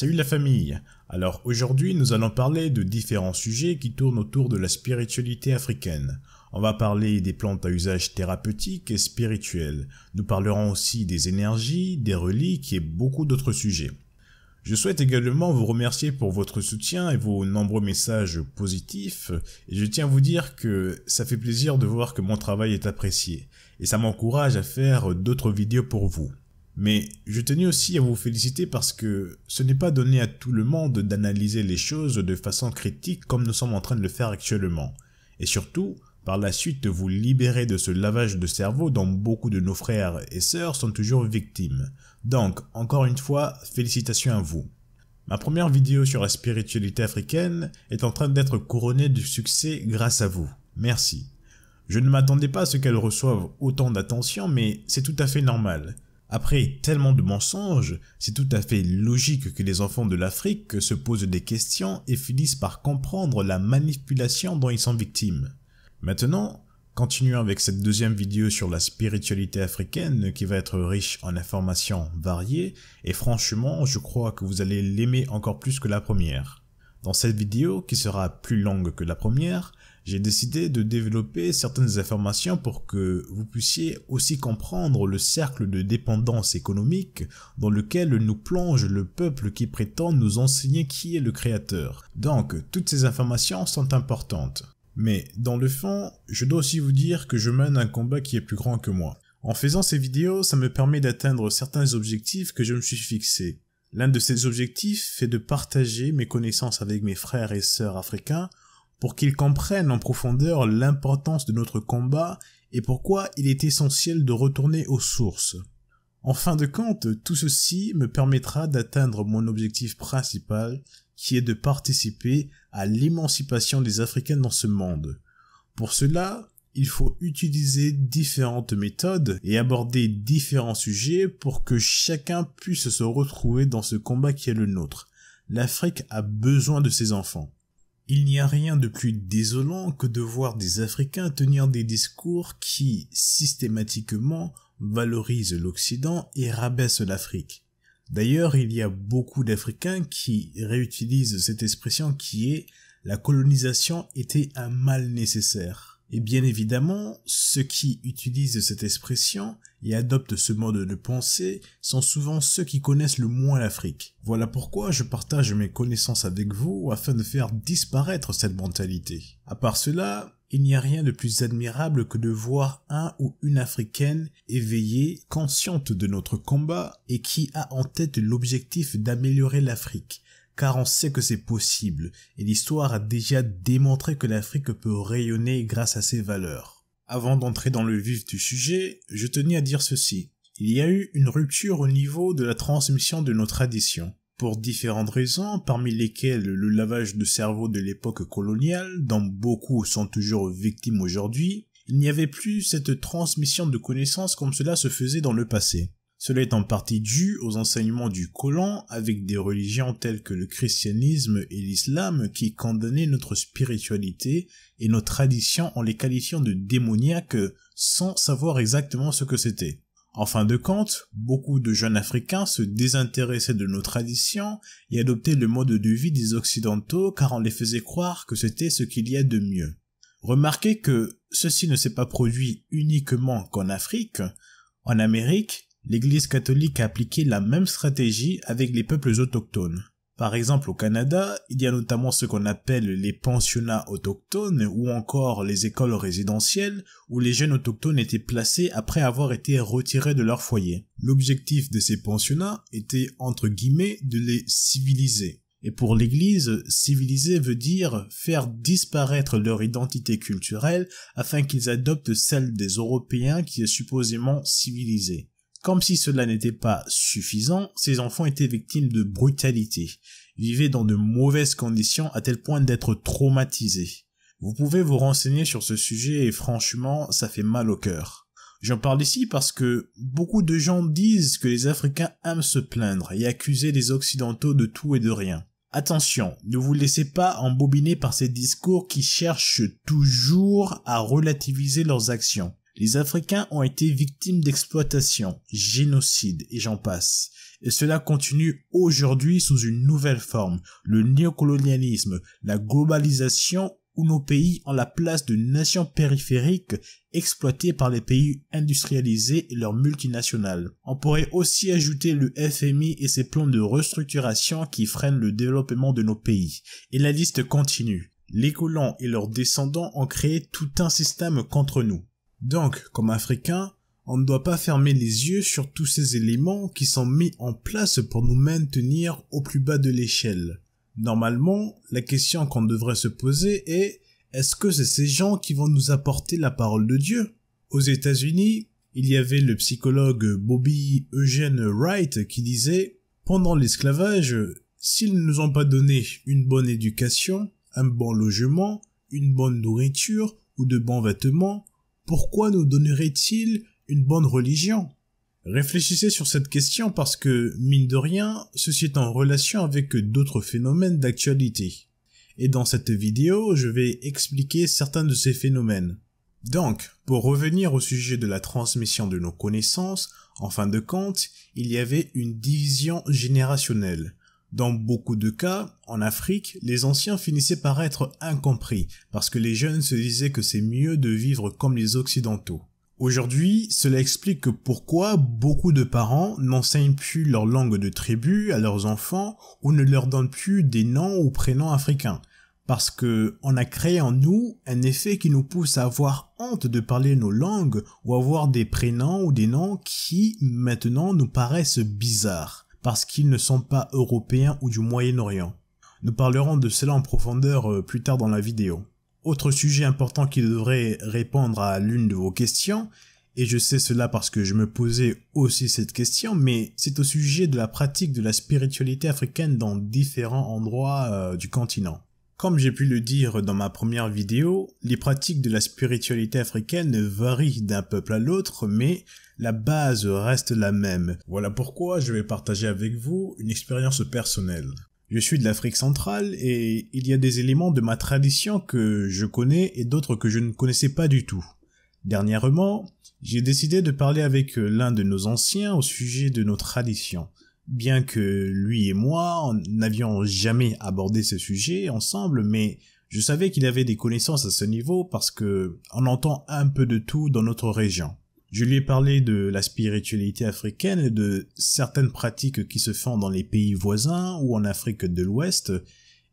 Salut la famille Alors aujourd'hui nous allons parler de différents sujets qui tournent autour de la spiritualité africaine. On va parler des plantes à usage thérapeutique et spirituel. Nous parlerons aussi des énergies, des reliques et beaucoup d'autres sujets. Je souhaite également vous remercier pour votre soutien et vos nombreux messages positifs, et je tiens à vous dire que ça fait plaisir de voir que mon travail est apprécié, et ça m'encourage à faire d'autres vidéos pour vous. Mais je tenais aussi à vous féliciter parce que ce n'est pas donné à tout le monde d'analyser les choses de façon critique comme nous sommes en train de le faire actuellement. Et surtout, par la suite, vous libérez de ce lavage de cerveau dont beaucoup de nos frères et sœurs sont toujours victimes. Donc, encore une fois, félicitations à vous. Ma première vidéo sur la spiritualité africaine est en train d'être couronnée de succès grâce à vous. Merci. Je ne m'attendais pas à ce qu'elle reçoive autant d'attention, mais c'est tout à fait normal. Après tellement de mensonges, c'est tout à fait logique que les enfants de l'Afrique se posent des questions et finissent par comprendre la manipulation dont ils sont victimes. Maintenant, continuons avec cette deuxième vidéo sur la spiritualité africaine qui va être riche en informations variées et franchement, je crois que vous allez l'aimer encore plus que la première. Dans cette vidéo, qui sera plus longue que la première, j'ai décidé de développer certaines informations pour que vous puissiez aussi comprendre le cercle de dépendance économique dans lequel nous plonge le peuple qui prétend nous enseigner qui est le créateur. Donc, toutes ces informations sont importantes. Mais dans le fond, je dois aussi vous dire que je mène un combat qui est plus grand que moi. En faisant ces vidéos, ça me permet d'atteindre certains objectifs que je me suis fixés. L'un de ces objectifs est de partager mes connaissances avec mes frères et sœurs africains pour qu'ils comprennent en profondeur l'importance de notre combat et pourquoi il est essentiel de retourner aux sources. En fin de compte, tout ceci me permettra d'atteindre mon objectif principal, qui est de participer à l'émancipation des Africains dans ce monde. Pour cela, il faut utiliser différentes méthodes et aborder différents sujets pour que chacun puisse se retrouver dans ce combat qui est le nôtre. L'Afrique a besoin de ses enfants. Il n'y a rien de plus désolant que de voir des Africains tenir des discours qui, systématiquement, valorisent l'Occident et rabaissent l'Afrique. D'ailleurs, il y a beaucoup d'Africains qui réutilisent cette expression qui est la colonisation était un mal nécessaire. Et bien évidemment, ceux qui utilisent cette expression et adoptent ce mode de pensée sont souvent ceux qui connaissent le moins l'Afrique. Voilà pourquoi je partage mes connaissances avec vous afin de faire disparaître cette mentalité. À part cela, il n'y a rien de plus admirable que de voir un ou une Africaine éveillée, consciente de notre combat et qui a en tête l'objectif d'améliorer l'Afrique, car on sait que c'est possible et l'histoire a déjà démontré que l'Afrique peut rayonner grâce à ses valeurs. Avant d'entrer dans le vif du sujet, je tenais à dire ceci. Il y a eu une rupture au niveau de la transmission de nos traditions, pour différentes raisons, parmi lesquelles le lavage de cerveau de l'époque coloniale, dont beaucoup sont toujours victimes aujourd'hui, il n'y avait plus cette transmission de connaissances comme cela se faisait dans le passé. Cela est en partie dû aux enseignements du colon avec des religions telles que le christianisme et l'islam qui condamnaient notre spiritualité et nos traditions en les qualifiant de démoniaques sans savoir exactement ce que c'était. En fin de compte, beaucoup de jeunes Africains se désintéressaient de nos traditions et adoptaient le mode de vie des Occidentaux car on les faisait croire que c'était ce qu'il y a de mieux. Remarquez que ceci ne s'est pas produit uniquement qu'en Afrique. En Amérique, l'Église catholique a appliqué la même stratégie avec les peuples autochtones. Par exemple, au Canada, il y a notamment ce qu'on appelle les pensionnats autochtones ou encore les écoles résidentielles où les jeunes autochtones étaient placés après avoir été retirés de leur foyer. L'objectif de ces pensionnats était, entre guillemets, de les civiliser. Et pour l'Église, civiliser veut dire faire disparaître leur identité culturelle afin qu'ils adoptent celle des Européens qui est supposément civilisée. Comme si cela n'était pas suffisant, ces enfants étaient victimes de brutalité, vivaient dans de mauvaises conditions à tel point d'être traumatisés. Vous pouvez vous renseigner sur ce sujet et franchement, ça fait mal au cœur. J'en parle ici parce que beaucoup de gens disent que les Africains aiment se plaindre et accuser les Occidentaux de tout et de rien. Attention, ne vous laissez pas embobiner par ces discours qui cherchent toujours à relativiser leurs actions. Les Africains ont été victimes d'exploitation, génocide et j'en passe. Et cela continue aujourd'hui sous une nouvelle forme, le néocolonialisme, la globalisation où nos pays ont la place de nations périphériques exploitées par les pays industrialisés et leurs multinationales. On pourrait aussi ajouter le FMI et ses plans de restructuration qui freinent le développement de nos pays. Et la liste continue. Les colons et leurs descendants ont créé tout un système contre nous. Donc, comme Africain, on ne doit pas fermer les yeux sur tous ces éléments qui sont mis en place pour nous maintenir au plus bas de l'échelle. Normalement, la question qu'on devrait se poser est est-ce que c'est ces gens qui vont nous apporter la parole de Dieu Aux États-Unis, il y avait le psychologue Bobby Eugene Wright qui disait Pendant l'esclavage, s'ils ne nous ont pas donné une bonne éducation, un bon logement, une bonne nourriture ou de bons vêtements, pourquoi nous donnerait-il une bonne religion Réfléchissez sur cette question parce que, mine de rien, ceci est en relation avec d'autres phénomènes d'actualité. Et dans cette vidéo, je vais expliquer certains de ces phénomènes. Donc, pour revenir au sujet de la transmission de nos connaissances, en fin de compte, il y avait une division générationnelle. Dans beaucoup de cas, en Afrique, les anciens finissaient par être incompris, parce que les jeunes se disaient que c'est mieux de vivre comme les Occidentaux. Aujourd'hui, cela explique pourquoi beaucoup de parents n'enseignent plus leur langue de tribu à leurs enfants ou ne leur donnent plus des noms ou prénoms africains, parce que on a créé en nous un effet qui nous pousse à avoir honte de parler nos langues ou avoir des prénoms ou des noms qui maintenant nous paraissent bizarres parce qu'ils ne sont pas européens ou du Moyen-Orient. Nous parlerons de cela en profondeur euh, plus tard dans la vidéo. Autre sujet important qui devrait répondre à l'une de vos questions, et je sais cela parce que je me posais aussi cette question, mais c'est au sujet de la pratique de la spiritualité africaine dans différents endroits euh, du continent. Comme j'ai pu le dire dans ma première vidéo, les pratiques de la spiritualité africaine varient d'un peuple à l'autre, mais la base reste la même. Voilà pourquoi je vais partager avec vous une expérience personnelle. Je suis de l'Afrique centrale et il y a des éléments de ma tradition que je connais et d'autres que je ne connaissais pas du tout. Dernièrement, j'ai décidé de parler avec l'un de nos anciens au sujet de nos traditions. Bien que lui et moi n'avions jamais abordé ce sujet ensemble, mais je savais qu'il avait des connaissances à ce niveau parce que on entend un peu de tout dans notre région. Je lui ai parlé de la spiritualité africaine et de certaines pratiques qui se font dans les pays voisins ou en Afrique de l'Ouest,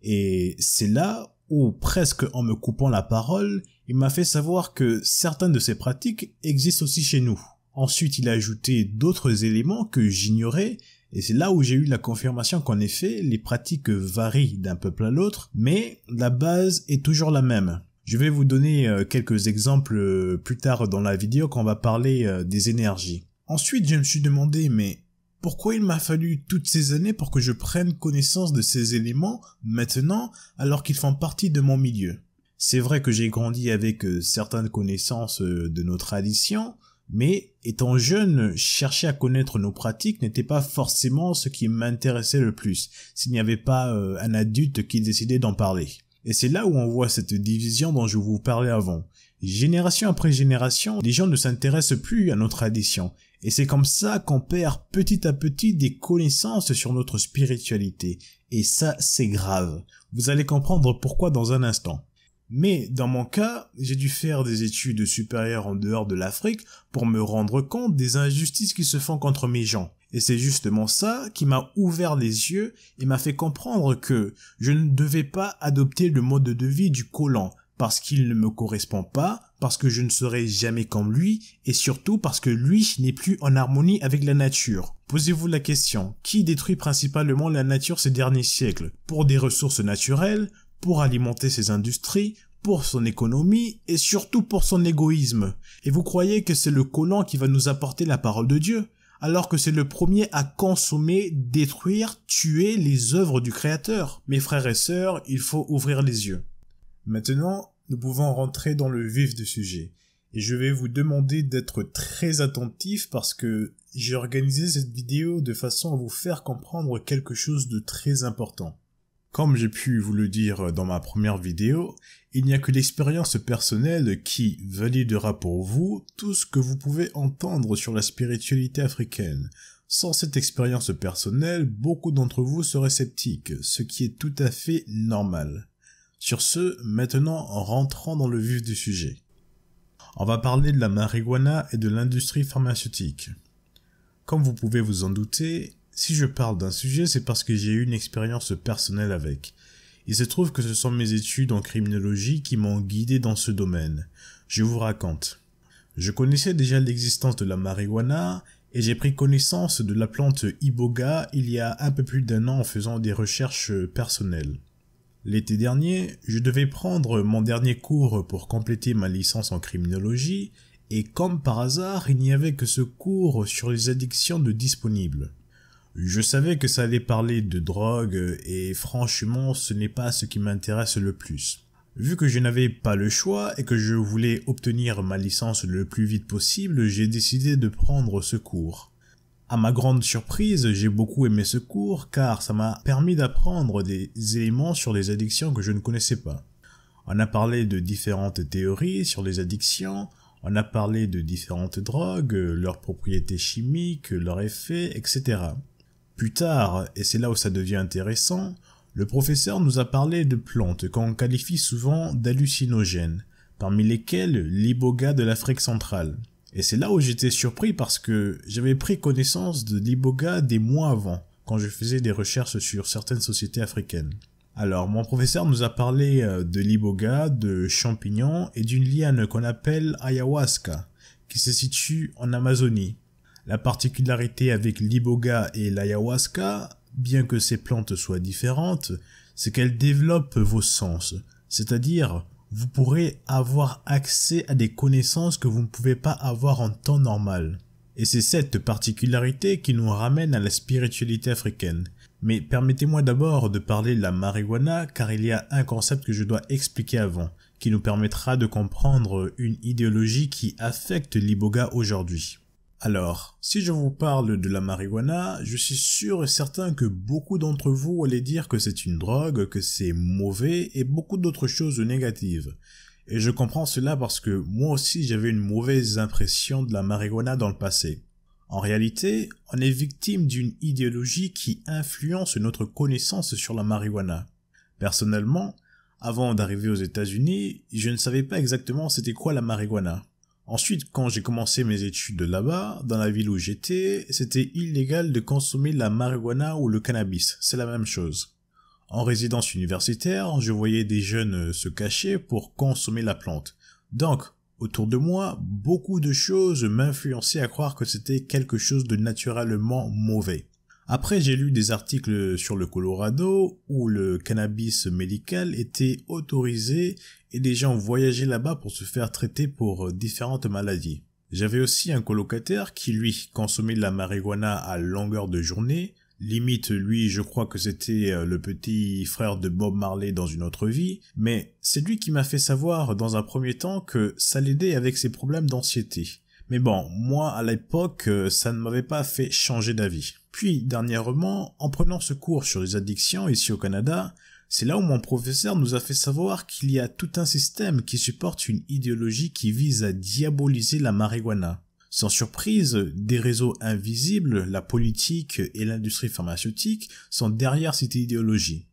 et c'est là où, presque en me coupant la parole, il m'a fait savoir que certaines de ces pratiques existent aussi chez nous. Ensuite, il a ajouté d'autres éléments que j'ignorais, et c'est là où j'ai eu la confirmation qu'en effet, les pratiques varient d'un peuple à l'autre, mais la base est toujours la même. Je vais vous donner euh, quelques exemples euh, plus tard dans la vidéo quand on va parler euh, des énergies. Ensuite, je me suis demandé, mais pourquoi il m'a fallu toutes ces années pour que je prenne connaissance de ces éléments maintenant alors qu'ils font partie de mon milieu C'est vrai que j'ai grandi avec certaines connaissances de nos traditions, mais étant jeune, chercher à connaître nos pratiques n'était pas forcément ce qui m'intéressait le plus, s'il n'y avait pas un adulte qui décidait d'en parler. Et c'est là où on voit cette division dont je vous parlais avant. Génération après génération, les gens ne s'intéressent plus à nos traditions. Et c'est comme ça qu'on perd petit à petit des connaissances sur notre spiritualité. Et ça, c'est grave. Vous allez comprendre pourquoi dans un instant. Mais dans mon cas, j'ai dû faire des études supérieures en dehors de l'Afrique pour me rendre compte des injustices qui se font contre mes gens. Et c'est justement ça qui m'a ouvert les yeux et m'a fait comprendre que je ne devais pas adopter le mode de vie du collant parce qu'il ne me correspond pas, parce que je ne serai jamais comme lui, et surtout parce que lui n'est plus en harmonie avec la nature. Posez-vous la question, qui détruit principalement la nature ces derniers siècles Pour des ressources naturelles, pour alimenter ses industries, pour son économie et surtout pour son égoïsme. Et vous croyez que c'est le collant qui va nous apporter la parole de Dieu alors que c'est le premier à consommer, détruire, tuer les œuvres du Créateur. Mes frères et sœurs, il faut ouvrir les yeux. Maintenant, nous pouvons rentrer dans le vif du sujet. Et je vais vous demander d'être très attentif parce que j'ai organisé cette vidéo de façon à vous faire comprendre quelque chose de très important. Comme j'ai pu vous le dire dans ma première vidéo, il n'y a que l'expérience personnelle qui validera pour vous tout ce que vous pouvez entendre sur la spiritualité africaine. Sans cette expérience personnelle, beaucoup d'entre vous seraient sceptiques, ce qui est tout à fait normal. Sur ce, maintenant rentrons dans le vif du sujet. On va parler de la marijuana et de l'industrie pharmaceutique. Comme vous pouvez vous en douter, si je parle d'un sujet, c'est parce que j'ai eu une expérience personnelle avec. Il se trouve que ce sont mes études en criminologie qui m'ont guidé dans ce domaine. Je vous raconte. Je connaissais déjà l'existence de la marijuana et j'ai pris connaissance de la plante iboga il y a un peu plus d'un an en faisant des recherches personnelles. L'été dernier, je devais prendre mon dernier cours pour compléter ma licence en criminologie et comme par hasard, il n'y avait que ce cours sur les addictions de disponible. Je savais que ça allait parler de drogue et franchement ce n'est pas ce qui m'intéresse le plus. Vu que je n'avais pas le choix et que je voulais obtenir ma licence le plus vite possible, j'ai décidé de prendre ce cours. À ma grande surprise, j'ai beaucoup aimé ce cours car ça m'a permis d'apprendre des éléments sur les addictions que je ne connaissais pas. On a parlé de différentes théories sur les addictions, on a parlé de différentes drogues, leurs propriétés chimiques, leurs effets, etc. Plus tard, et c'est là où ça devient intéressant, le professeur nous a parlé de plantes qu'on qualifie souvent d'hallucinogènes, parmi lesquelles l'iboga de l'Afrique centrale. Et c'est là où j'étais surpris parce que j'avais pris connaissance de l'iboga des mois avant, quand je faisais des recherches sur certaines sociétés africaines. Alors, mon professeur nous a parlé euh, de l'iboga, de champignons et d'une liane qu'on appelle ayahuasca, qui se situe en Amazonie. La particularité avec l'iboga et l'ayahuasca, bien que ces plantes soient différentes, c'est qu'elles développent vos sens, c'est-à-dire vous pourrez avoir accès à des connaissances que vous ne pouvez pas avoir en temps normal. Et c'est cette particularité qui nous ramène à la spiritualité africaine. Mais permettez-moi d'abord de parler de la marijuana car il y a un concept que je dois expliquer avant, qui nous permettra de comprendre une idéologie qui affecte l'iboga aujourd'hui. Alors, si je vous parle de la marijuana, je suis sûr et certain que beaucoup d'entre vous allez dire que c'est une drogue, que c'est mauvais et beaucoup d'autres choses négatives. Et je comprends cela parce que moi aussi j'avais une mauvaise impression de la marijuana dans le passé. En réalité, on est victime d'une idéologie qui influence notre connaissance sur la marijuana. Personnellement, avant d'arriver aux États-Unis, je ne savais pas exactement c'était quoi la marijuana. Ensuite, quand j'ai commencé mes études là-bas, dans la ville où j'étais, c'était illégal de consommer la marijuana ou le cannabis, c'est la même chose. En résidence universitaire, je voyais des jeunes euh, se cacher pour consommer la plante. Donc, autour de moi, beaucoup de choses m'influençaient à croire que c'était quelque chose de naturellement mauvais. Après, j'ai lu des articles sur le Colorado où le cannabis médical était autorisé et des gens voyageaient là-bas pour se faire traiter pour euh, différentes maladies. J'avais aussi un colocataire qui, lui, consommait de la marijuana à longueur de journée. Limite, lui, je crois que c'était euh, le petit frère de Bob Marley dans une autre vie, mais c'est lui qui m'a fait savoir dans un premier temps que ça l'aidait avec ses problèmes d'anxiété. Mais bon, moi, à l'époque, euh, ça ne m'avait pas fait changer d'avis. Puis, dernièrement, en prenant ce cours sur les addictions ici au Canada, c'est là où mon professeur nous a fait savoir qu'il y a tout un système qui supporte une idéologie qui vise à diaboliser la marijuana. Sans surprise, des réseaux invisibles, la politique et l'industrie pharmaceutique sont derrière cette idéologie.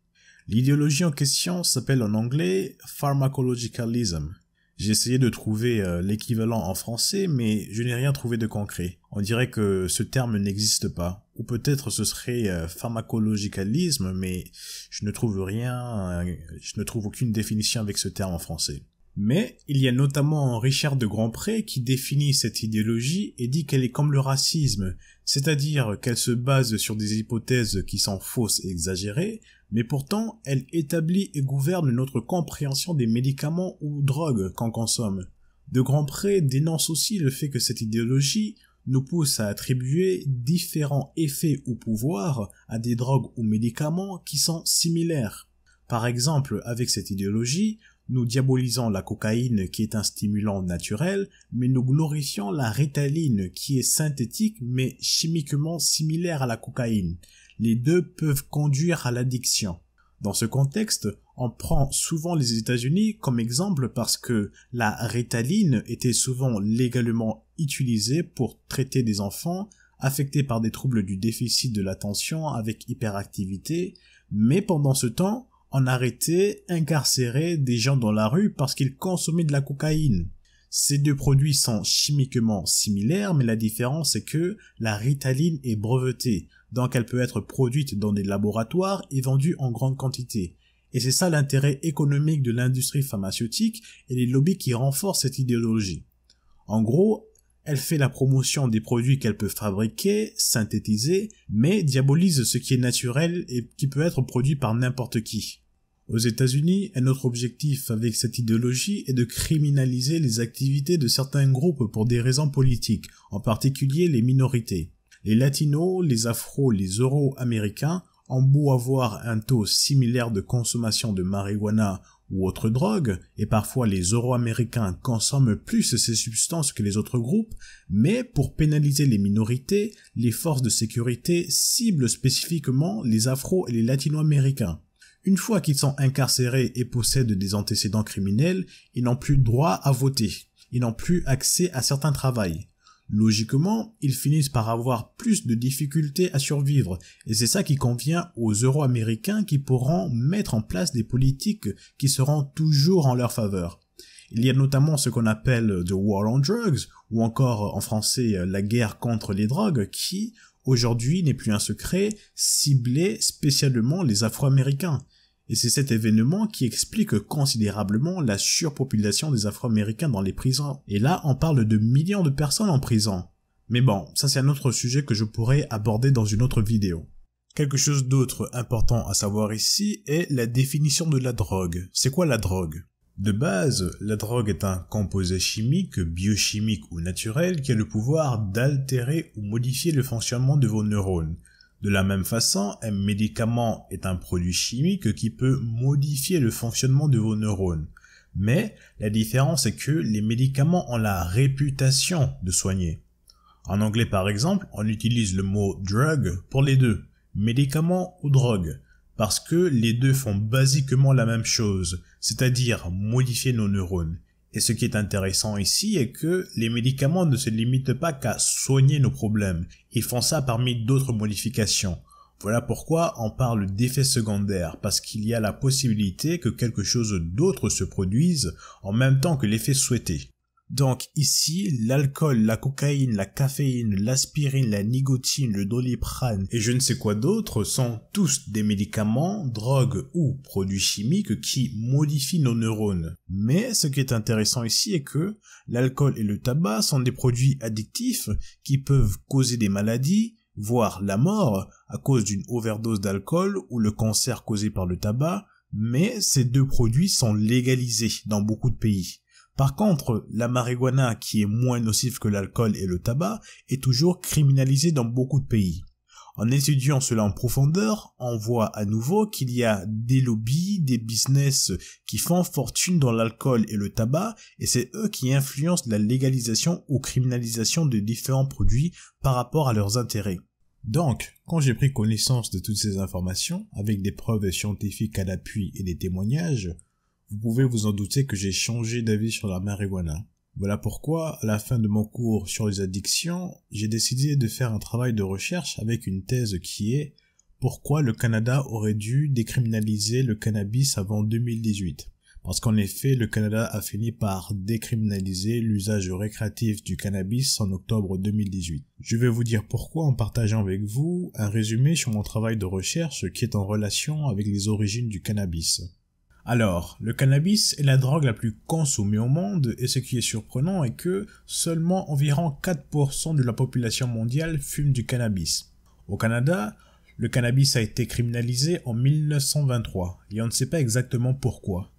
L'idéologie en question s'appelle en anglais pharmacologicalism. J'ai essayé de trouver euh, l'équivalent en français, mais je n'ai rien trouvé de concret. On dirait que ce terme n'existe pas. Ou peut-être ce serait euh, pharmacologicalisme, mais je ne trouve rien, euh, je ne trouve aucune définition avec ce terme en français. Mais il y a notamment Richard de Grandpré qui définit cette idéologie et dit qu'elle est comme le racisme, c'est-à-dire qu'elle se base sur des hypothèses qui sont fausses et exagérées, mais pourtant elle établit et gouverne notre compréhension des médicaments ou drogues qu'on consomme. De Pré dénonce aussi le fait que cette idéologie nous pousse à attribuer différents effets ou pouvoirs à des drogues ou médicaments qui sont similaires. Par exemple, avec cette idéologie, nous diabolisons la cocaïne qui est un stimulant naturel, mais nous glorifions la rétaline qui est synthétique mais chimiquement similaire à la cocaïne. Les deux peuvent conduire à l'addiction. Dans ce contexte, on prend souvent les États-Unis comme exemple parce que la rétaline était souvent légalement utilisée pour traiter des enfants affectés par des troubles du déficit de l'attention avec hyperactivité, mais pendant ce temps, on arrêtait, incarcérait des gens dans la rue parce qu'ils consommaient de la cocaïne. Ces deux produits sont chimiquement similaires, mais la différence est que la ritaline est brevetée, donc elle peut être produite dans des laboratoires et vendue en grande quantité. Et c'est ça l'intérêt économique de l'industrie pharmaceutique et les lobbies qui renforcent cette idéologie. En gros, elle fait la promotion des produits qu'elle peut fabriquer, synthétiser, mais diabolise ce qui est naturel et qui peut être produit par n'importe qui. Aux États-Unis, un autre objectif avec cette idéologie est de criminaliser les activités de certains groupes pour des raisons politiques, en particulier les minorités. Les latinos, les Afro, les euro-américains ont beau avoir un taux similaire de consommation de marijuana ou autres drogues, et parfois les euro-américains consomment plus ces substances que les autres groupes, mais pour pénaliser les minorités, les forces de sécurité ciblent spécifiquement les afro et les latino-américains. Une fois qu'ils sont incarcérés et possèdent des antécédents criminels, ils n'ont plus droit à voter, ils n'ont plus accès à certains travails. Logiquement, ils finissent par avoir plus de difficultés à survivre, et c'est ça qui convient aux Euro-Américains qui pourront mettre en place des politiques qui seront toujours en leur faveur. Il y a notamment ce qu'on appelle The War on Drugs, ou encore en français la guerre contre les drogues, qui, aujourd'hui, n'est plus un secret, ciblait spécialement les Afro-Américains et c'est cet événement qui explique considérablement la surpopulation des Afro-Américains dans les prisons. Et là, on parle de millions de personnes en prison. Mais bon, ça c'est un autre sujet que je pourrais aborder dans une autre vidéo. Quelque chose d'autre important à savoir ici est la définition de la drogue. C'est quoi la drogue de base, la drogue est un composé chimique, biochimique ou naturel qui a le pouvoir d'altérer ou modifier le fonctionnement de vos neurones, de la même façon, un médicament est un produit chimique qui peut modifier le fonctionnement de vos neurones. Mais la différence est que les médicaments ont la réputation de soigner. En anglais par exemple, on utilise le mot drug pour les deux, médicament ou drogue, parce que les deux font basiquement la même chose, c'est-à-dire modifier nos neurones. Et ce qui est intéressant ici est que les médicaments ne se limitent pas qu'à soigner nos problèmes, ils font ça parmi d'autres modifications. Voilà pourquoi on parle d'effet secondaire, parce qu'il y a la possibilité que quelque chose d'autre se produise en même temps que l'effet souhaité. Donc ici, l'alcool, la cocaïne, la caféine, l'aspirine, la nicotine, le doliprane et je ne sais quoi d'autre sont tous des médicaments, drogues ou produits chimiques qui modifient nos neurones. Mais ce qui est intéressant ici est que l'alcool et le tabac sont des produits addictifs qui peuvent causer des maladies, voire la mort à cause d'une overdose d'alcool ou le cancer causé par le tabac, mais ces deux produits sont légalisés dans beaucoup de pays. Par contre, la marijuana, qui est moins nocive que l'alcool et le tabac, est toujours criminalisée dans beaucoup de pays. En étudiant cela en profondeur, on voit à nouveau qu'il y a des lobbies, des business qui font fortune dans l'alcool et le tabac, et c'est eux qui influencent la légalisation ou criminalisation de différents produits par rapport à leurs intérêts. Donc, quand j'ai pris connaissance de toutes ces informations, avec des preuves scientifiques à l'appui et des témoignages, vous pouvez vous en douter que j'ai changé d'avis sur la marijuana. Voilà pourquoi, à la fin de mon cours sur les addictions, j'ai décidé de faire un travail de recherche avec une thèse qui est pourquoi le Canada aurait dû décriminaliser le cannabis avant 2018. Parce qu'en effet, le Canada a fini par décriminaliser l'usage récréatif du cannabis en octobre 2018. Je vais vous dire pourquoi en partageant avec vous un résumé sur mon travail de recherche qui est en relation avec les origines du cannabis. Alors, le cannabis est la drogue la plus consommée au monde et ce qui est surprenant est que seulement environ 4% de la population mondiale fume du cannabis. Au Canada, le cannabis a été criminalisé en 1923 et on ne sait pas exactement pourquoi.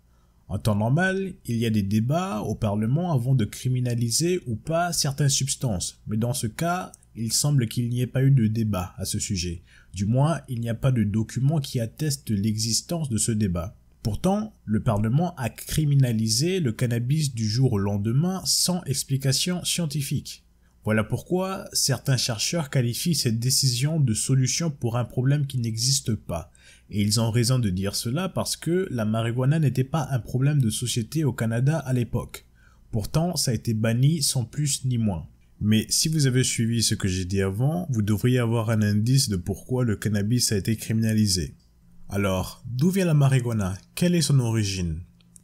En temps normal, il y a des débats au Parlement avant de criminaliser ou pas certaines substances, mais dans ce cas, il semble qu'il n'y ait pas eu de débat à ce sujet. Du moins, il n'y a pas de document qui atteste l'existence de ce débat. Pourtant, le Parlement a criminalisé le cannabis du jour au lendemain sans explication scientifique. Voilà pourquoi certains chercheurs qualifient cette décision de solution pour un problème qui n'existe pas. Et ils ont raison de dire cela parce que la marijuana n'était pas un problème de société au Canada à l'époque. Pourtant, ça a été banni sans plus ni moins. Mais si vous avez suivi ce que j'ai dit avant, vous devriez avoir un indice de pourquoi le cannabis a été criminalisé. Alors, d'où vient la marijuana Quelle est son origine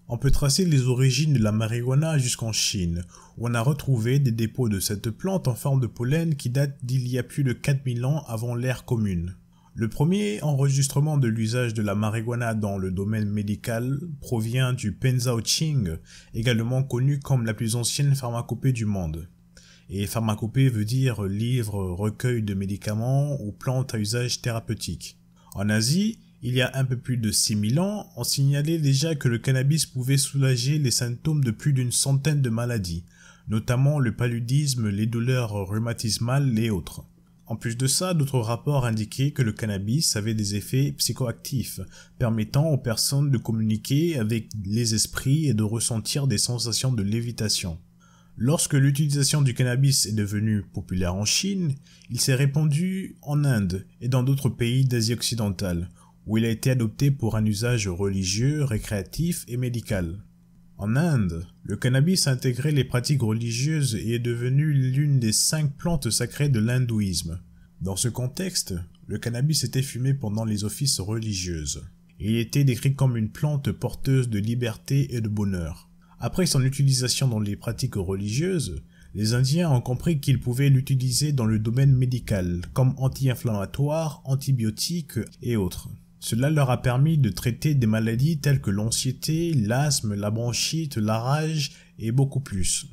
On peut tracer les origines de la marijuana jusqu'en Chine, où on a retrouvé des dépôts de cette plante en forme de pollen qui datent d'il y a plus de 4000 ans avant l'ère commune. Le premier enregistrement de l'usage de la marijuana dans le domaine médical provient du Penzao Qing, également connu comme la plus ancienne pharmacopée du monde. Et pharmacopée veut dire livre, recueil de médicaments ou plantes à usage thérapeutique. En Asie, il y a un peu plus de 6000 ans, on signalait déjà que le cannabis pouvait soulager les symptômes de plus d'une centaine de maladies, notamment le paludisme, les douleurs rhumatismales et autres. En plus de ça, d'autres rapports indiquaient que le cannabis avait des effets psychoactifs, permettant aux personnes de communiquer avec les esprits et de ressentir des sensations de lévitation. Lorsque l'utilisation du cannabis est devenue populaire en Chine, il s'est répandu en Inde et dans d'autres pays d'Asie occidentale, où il a été adopté pour un usage religieux, récréatif et médical. En Inde, le cannabis a intégré les pratiques religieuses et est devenu l'une des cinq plantes sacrées de l'hindouisme. Dans ce contexte, le cannabis était fumé pendant les offices religieuses. Il était décrit comme une plante porteuse de liberté et de bonheur. Après son utilisation dans les pratiques religieuses, les Indiens ont compris qu'ils pouvaient l'utiliser dans le domaine médical, comme anti-inflammatoire, antibiotique et autres. Cela leur a permis de traiter des maladies telles que l'anxiété, l'asthme, la bronchite, la rage et beaucoup plus.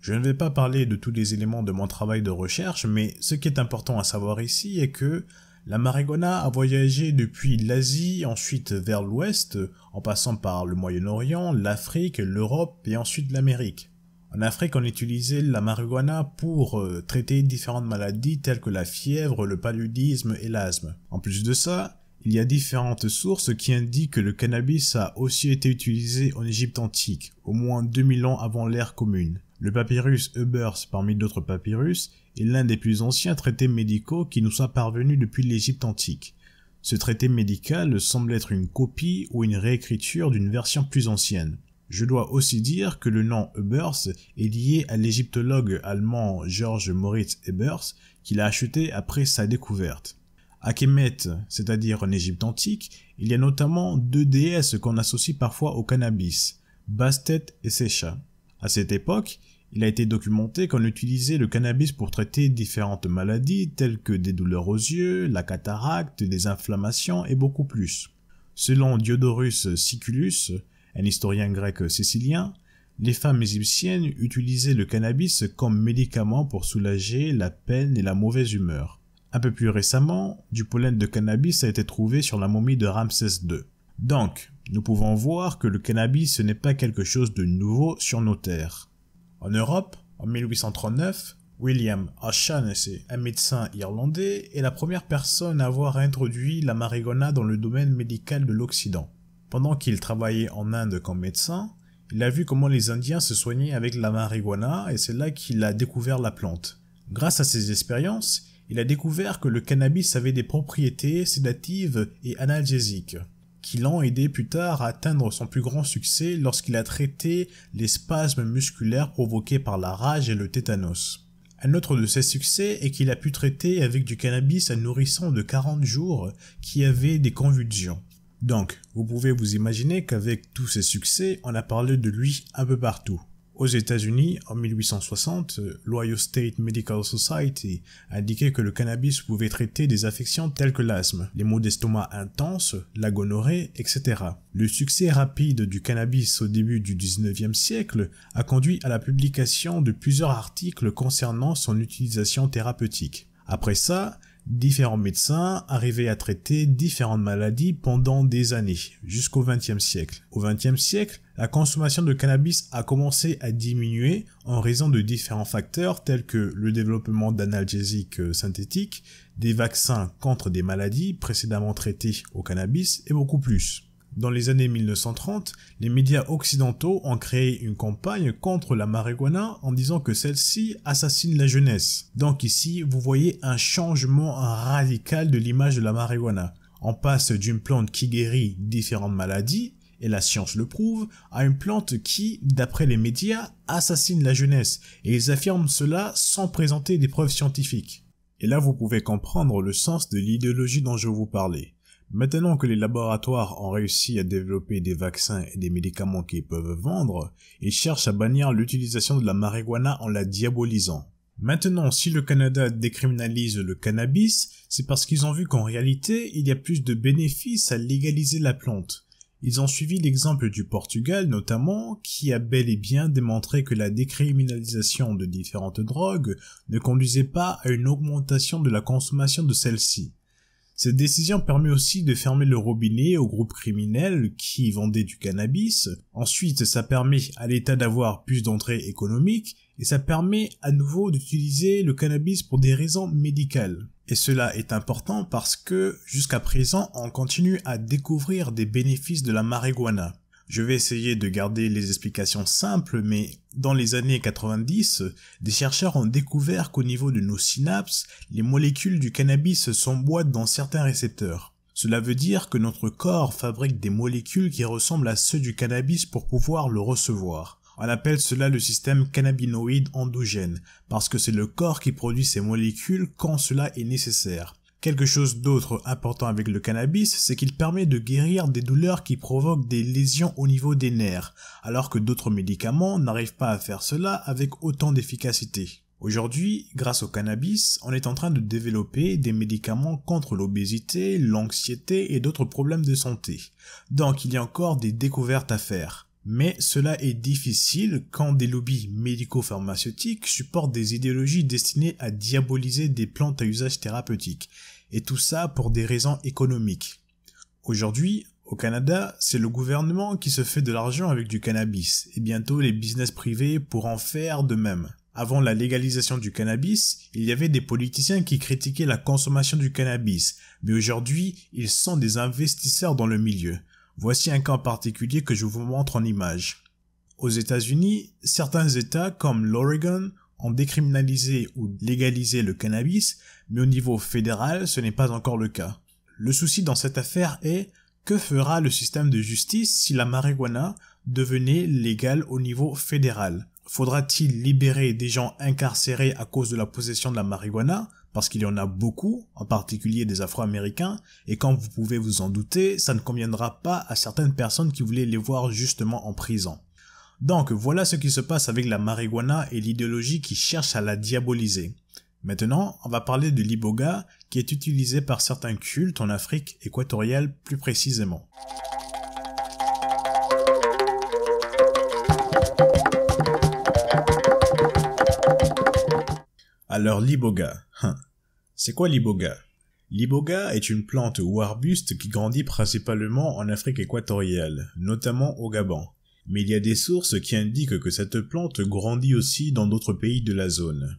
Je ne vais pas parler de tous les éléments de mon travail de recherche, mais ce qui est important à savoir ici est que la Marigona a voyagé depuis l'Asie, ensuite vers l'Ouest, en passant par le Moyen-Orient, l'Afrique, l'Europe et ensuite l'Amérique. En Afrique, on utilisait la marijuana pour euh, traiter différentes maladies telles que la fièvre, le paludisme et l'asthme. En plus de ça, il y a différentes sources qui indiquent que le cannabis a aussi été utilisé en Égypte antique, au moins 2000 ans avant l'ère commune. Le papyrus Ebers, parmi d'autres papyrus, est l'un des plus anciens traités médicaux qui nous soit parvenu depuis l'Égypte antique. Ce traité médical semble être une copie ou une réécriture d'une version plus ancienne. Je dois aussi dire que le nom Ebers est lié à l'égyptologue allemand George Moritz Ebers qu'il a acheté après sa découverte. À Kemet, c'est-à-dire en Égypte antique, il y a notamment deux déesses qu'on associe parfois au cannabis, Bastet et Secha. À cette époque, il a été documenté qu'on utilisait le cannabis pour traiter différentes maladies telles que des douleurs aux yeux, la cataracte, des inflammations et beaucoup plus. Selon Diodorus Siculus, un historien grec sicilien, les femmes égyptiennes utilisaient le cannabis comme médicament pour soulager la peine et la mauvaise humeur. Un peu plus récemment, du pollen de cannabis a été trouvé sur la momie de Ramsès II. Donc, nous pouvons voir que le cannabis ce n'est pas quelque chose de nouveau sur nos terres. En Europe, en 1839, William O'Shaughnessy, un médecin irlandais, est la première personne à avoir introduit la marijuana dans le domaine médical de l'Occident. Pendant qu'il travaillait en Inde comme médecin, il a vu comment les Indiens se soignaient avec la marijuana et c'est là qu'il a découvert la plante. Grâce à ses expériences, il a découvert que le cannabis avait des propriétés sédatives et analgésiques, qui l'ont aidé plus tard à atteindre son plus grand succès lorsqu'il a traité les spasmes musculaires provoqués par la rage et le tétanos. Un autre de ses succès est qu'il a pu traiter avec du cannabis un nourrisson de 40 jours qui avait des convulsions. Donc, vous pouvez vous imaginer qu'avec tous ses succès, on a parlé de lui un peu partout. Aux États-Unis, en 1860, l'Ohio State Medical Society indiquait que le cannabis pouvait traiter des affections telles que l'asthme, les maux d'estomac intenses, la gonorrhée, etc. Le succès rapide du cannabis au début du 19e siècle a conduit à la publication de plusieurs articles concernant son utilisation thérapeutique. Après ça, différents médecins arrivaient à traiter différentes maladies pendant des années, jusqu'au XXe siècle. Au XXe siècle, la consommation de cannabis a commencé à diminuer en raison de différents facteurs tels que le développement d'analgésiques euh, synthétiques, des vaccins contre des maladies précédemment traitées au cannabis et beaucoup plus. Dans les années 1930, les médias occidentaux ont créé une campagne contre la marijuana en disant que celle-ci assassine la jeunesse. Donc ici, vous voyez un changement radical de l'image de la marijuana. On passe d'une plante qui guérit différentes maladies, et la science le prouve, à une plante qui, d'après les médias, assassine la jeunesse, et ils affirment cela sans présenter des preuves scientifiques. Et là vous pouvez comprendre le sens de l'idéologie dont je vous parlais. Maintenant que les laboratoires ont réussi à développer des vaccins et des médicaments qu'ils peuvent vendre, ils cherchent à bannir l'utilisation de la marijuana en la diabolisant. Maintenant, si le Canada décriminalise le cannabis, c'est parce qu'ils ont vu qu'en réalité, il y a plus de bénéfices à légaliser la plante. Ils ont suivi l'exemple du Portugal notamment, qui a bel et bien démontré que la décriminalisation de différentes drogues ne conduisait pas à une augmentation de la consommation de celles-ci. Cette décision permet aussi de fermer le robinet aux groupes criminels qui vendaient du cannabis. Ensuite, ça permet à l'État d'avoir plus d'entrées économiques et ça permet à nouveau d'utiliser le cannabis pour des raisons médicales. Et cela est important parce que jusqu'à présent, on continue à découvrir des bénéfices de la marijuana. Je vais essayer de garder les explications simples, mais dans les années 90, des chercheurs ont découvert qu'au niveau de nos synapses, les molécules du cannabis s'emboîtent dans certains récepteurs. Cela veut dire que notre corps fabrique des molécules qui ressemblent à ceux du cannabis pour pouvoir le recevoir. On appelle cela le système cannabinoïde endogène, parce que c'est le corps qui produit ces molécules quand cela est nécessaire. Quelque chose d'autre important avec le cannabis, c'est qu'il permet de guérir des douleurs qui provoquent des lésions au niveau des nerfs, alors que d'autres médicaments n'arrivent pas à faire cela avec autant d'efficacité. Aujourd'hui, grâce au cannabis, on est en train de développer des médicaments contre l'obésité, l'anxiété et d'autres problèmes de santé. Donc il y a encore des découvertes à faire mais cela est difficile quand des lobbies médico-pharmaceutiques supportent des idéologies destinées à diaboliser des plantes à usage thérapeutique, et tout ça pour des raisons économiques. Aujourd'hui, au Canada, c'est le gouvernement qui se fait de l'argent avec du cannabis, et bientôt les business privés pour en faire de même. Avant la légalisation du cannabis, il y avait des politiciens qui critiquaient la consommation du cannabis, mais aujourd'hui, ils sont des investisseurs dans le milieu. Voici un cas particulier que je vous montre en image. Aux États-Unis, certains États comme l'Oregon ont décriminalisé ou légalisé le cannabis, mais au niveau fédéral, ce n'est pas encore le cas. Le souci dans cette affaire est que fera le système de justice si la marijuana devenait légale au niveau fédéral faudra-t-il libérer des gens incarcérés à cause de la possession de la marijuana parce qu'il y en a beaucoup, en particulier des Afro-Américains, et comme vous pouvez vous en douter, ça ne conviendra pas à certaines personnes qui voulaient les voir justement en prison. Donc voilà ce qui se passe avec la marijuana et l'idéologie qui cherche à la diaboliser. Maintenant, on va parler de l'iboga qui est utilisé par certains cultes en Afrique équatoriale plus précisément. Alors l'iboga. Hein. C'est quoi l'iboga L'iboga est une plante ou arbuste qui grandit principalement en Afrique équatoriale, notamment au Gabon. Mais il y a des sources qui indiquent que cette plante grandit aussi dans d'autres pays de la zone.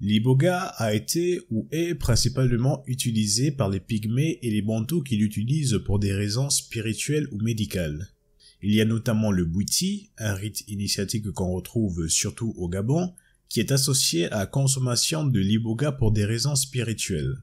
L'iboga a été ou est principalement utilisé par les pygmées et les bantous qui l'utilisent pour des raisons spirituelles ou médicales. Il y a notamment le bouti, un rite initiatique qu'on retrouve surtout au Gabon, qui est associé à la consommation de l'iboga pour des raisons spirituelles.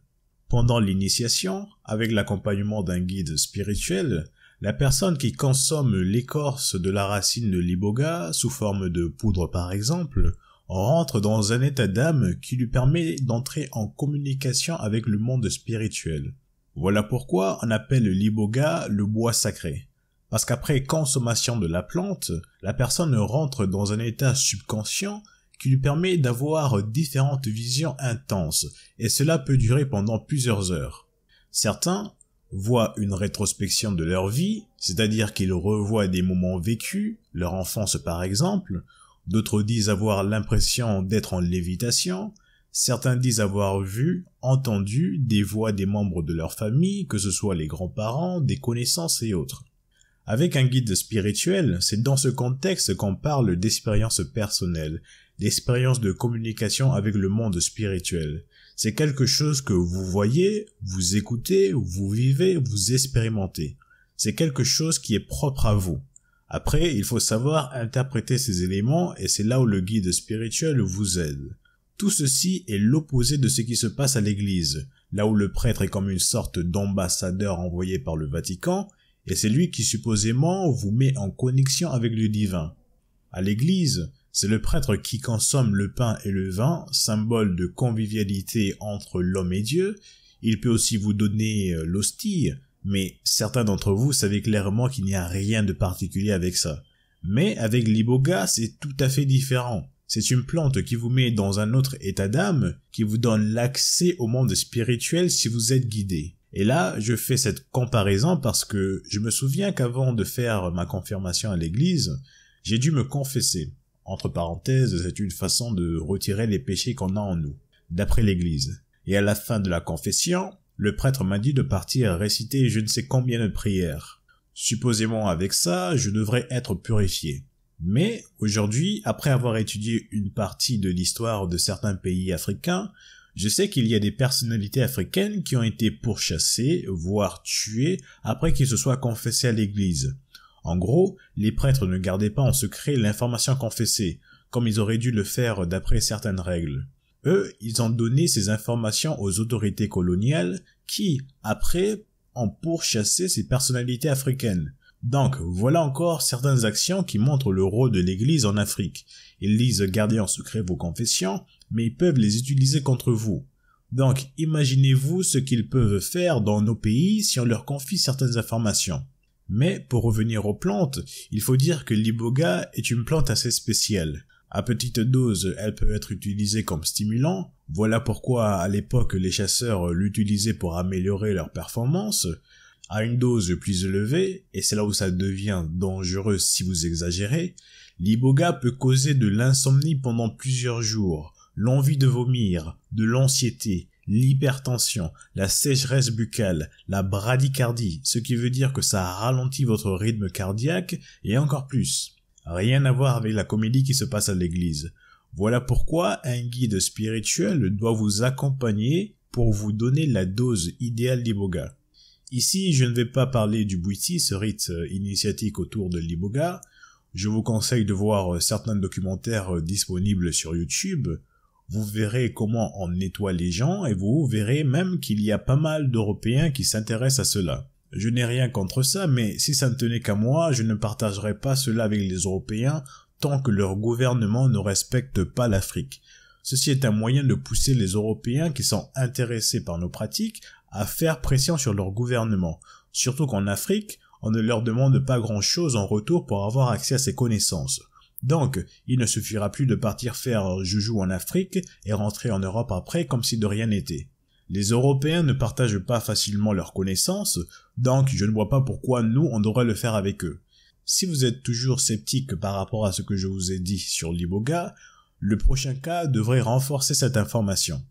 Pendant l'initiation, avec l'accompagnement d'un guide spirituel, la personne qui consomme l'écorce de la racine de l'iboga sous forme de poudre par exemple, rentre dans un état d'âme qui lui permet d'entrer en communication avec le monde spirituel. Voilà pourquoi on appelle l'iboga le bois sacré. Parce qu'après consommation de la plante, la personne rentre dans un état subconscient qui lui permet d'avoir différentes visions intenses, et cela peut durer pendant plusieurs heures. Certains voient une rétrospection de leur vie, c'est-à-dire qu'ils revoient des moments vécus, leur enfance par exemple, d'autres disent avoir l'impression d'être en lévitation, certains disent avoir vu, entendu des voix des membres de leur famille, que ce soit les grands-parents, des connaissances et autres. Avec un guide spirituel, c'est dans ce contexte qu'on parle d'expérience personnelle, l'expérience de communication avec le monde spirituel. C'est quelque chose que vous voyez, vous écoutez, vous vivez, vous expérimentez. C'est quelque chose qui est propre à vous. Après, il faut savoir interpréter ces éléments et c'est là où le guide spirituel vous aide. Tout ceci est l'opposé de ce qui se passe à l'église, là où le prêtre est comme une sorte d'ambassadeur envoyé par le Vatican, et c'est lui qui supposément vous met en connexion avec le divin. À l'église, c'est le prêtre qui consomme le pain et le vin, symbole de convivialité entre l'homme et Dieu. Il peut aussi vous donner euh, l'hostie, mais certains d'entre vous savent clairement qu'il n'y a rien de particulier avec ça. Mais avec l'iboga, c'est tout à fait différent. C'est une plante qui vous met dans un autre état d'âme, qui vous donne l'accès au monde spirituel si vous êtes guidé. Et là, je fais cette comparaison parce que je me souviens qu'avant de faire ma confirmation à l'église, j'ai dû me confesser. Entre parenthèses, c'est une façon de retirer les péchés qu'on a en nous, d'après l'Église. Et à la fin de la confession, le prêtre m'a dit de partir réciter je ne sais combien de prières. Supposément avec ça, je devrais être purifié. Mais aujourd'hui, après avoir étudié une partie de l'histoire de certains pays africains, je sais qu'il y a des personnalités africaines qui ont été pourchassées, voire tuées, après qu'ils se soient confessés à l'Église. En gros, les prêtres ne gardaient pas en secret l'information confessée, comme ils auraient dû le faire d'après certaines règles. Eux, ils ont donné ces informations aux autorités coloniales qui, après, ont pourchassé ces personnalités africaines. Donc, voilà encore certaines actions qui montrent le rôle de l'Église en Afrique. Ils disent garder en secret vos confessions, mais ils peuvent les utiliser contre vous. Donc, imaginez-vous ce qu'ils peuvent faire dans nos pays si on leur confie certaines informations. Mais pour revenir aux plantes, il faut dire que l'iboga est une plante assez spéciale. À petite dose, elle peut être utilisée comme stimulant, voilà pourquoi à l'époque les chasseurs l'utilisaient pour améliorer leurs performance. À une dose plus élevée, et c'est là où ça devient dangereux si vous exagérez, l'iboga peut causer de l'insomnie pendant plusieurs jours, l'envie de vomir, de l'anxiété, l'hypertension, la sécheresse buccale, la bradycardie, ce qui veut dire que ça ralentit votre rythme cardiaque et encore plus. Rien à voir avec la comédie qui se passe à l'église. Voilà pourquoi un guide spirituel doit vous accompagner pour vous donner la dose idéale d'iboga. Ici, je ne vais pas parler du bouti, ce rite initiatique autour de l'iboga. Je vous conseille de voir certains documentaires disponibles sur YouTube vous verrez comment on nettoie les gens et vous verrez même qu'il y a pas mal d'Européens qui s'intéressent à cela. Je n'ai rien contre ça, mais si ça ne tenait qu'à moi, je ne partagerais pas cela avec les Européens tant que leur gouvernement ne respecte pas l'Afrique. Ceci est un moyen de pousser les Européens qui sont intéressés par nos pratiques à faire pression sur leur gouvernement, surtout qu'en Afrique, on ne leur demande pas grand-chose en retour pour avoir accès à ces connaissances. Donc, il ne suffira plus de partir faire joujou en Afrique et rentrer en Europe après comme si de rien n'était. Les Européens ne partagent pas facilement leurs connaissances, donc je ne vois pas pourquoi nous on devrait le faire avec eux. Si vous êtes toujours sceptique par rapport à ce que je vous ai dit sur l'Iboga, le prochain cas devrait renforcer cette information.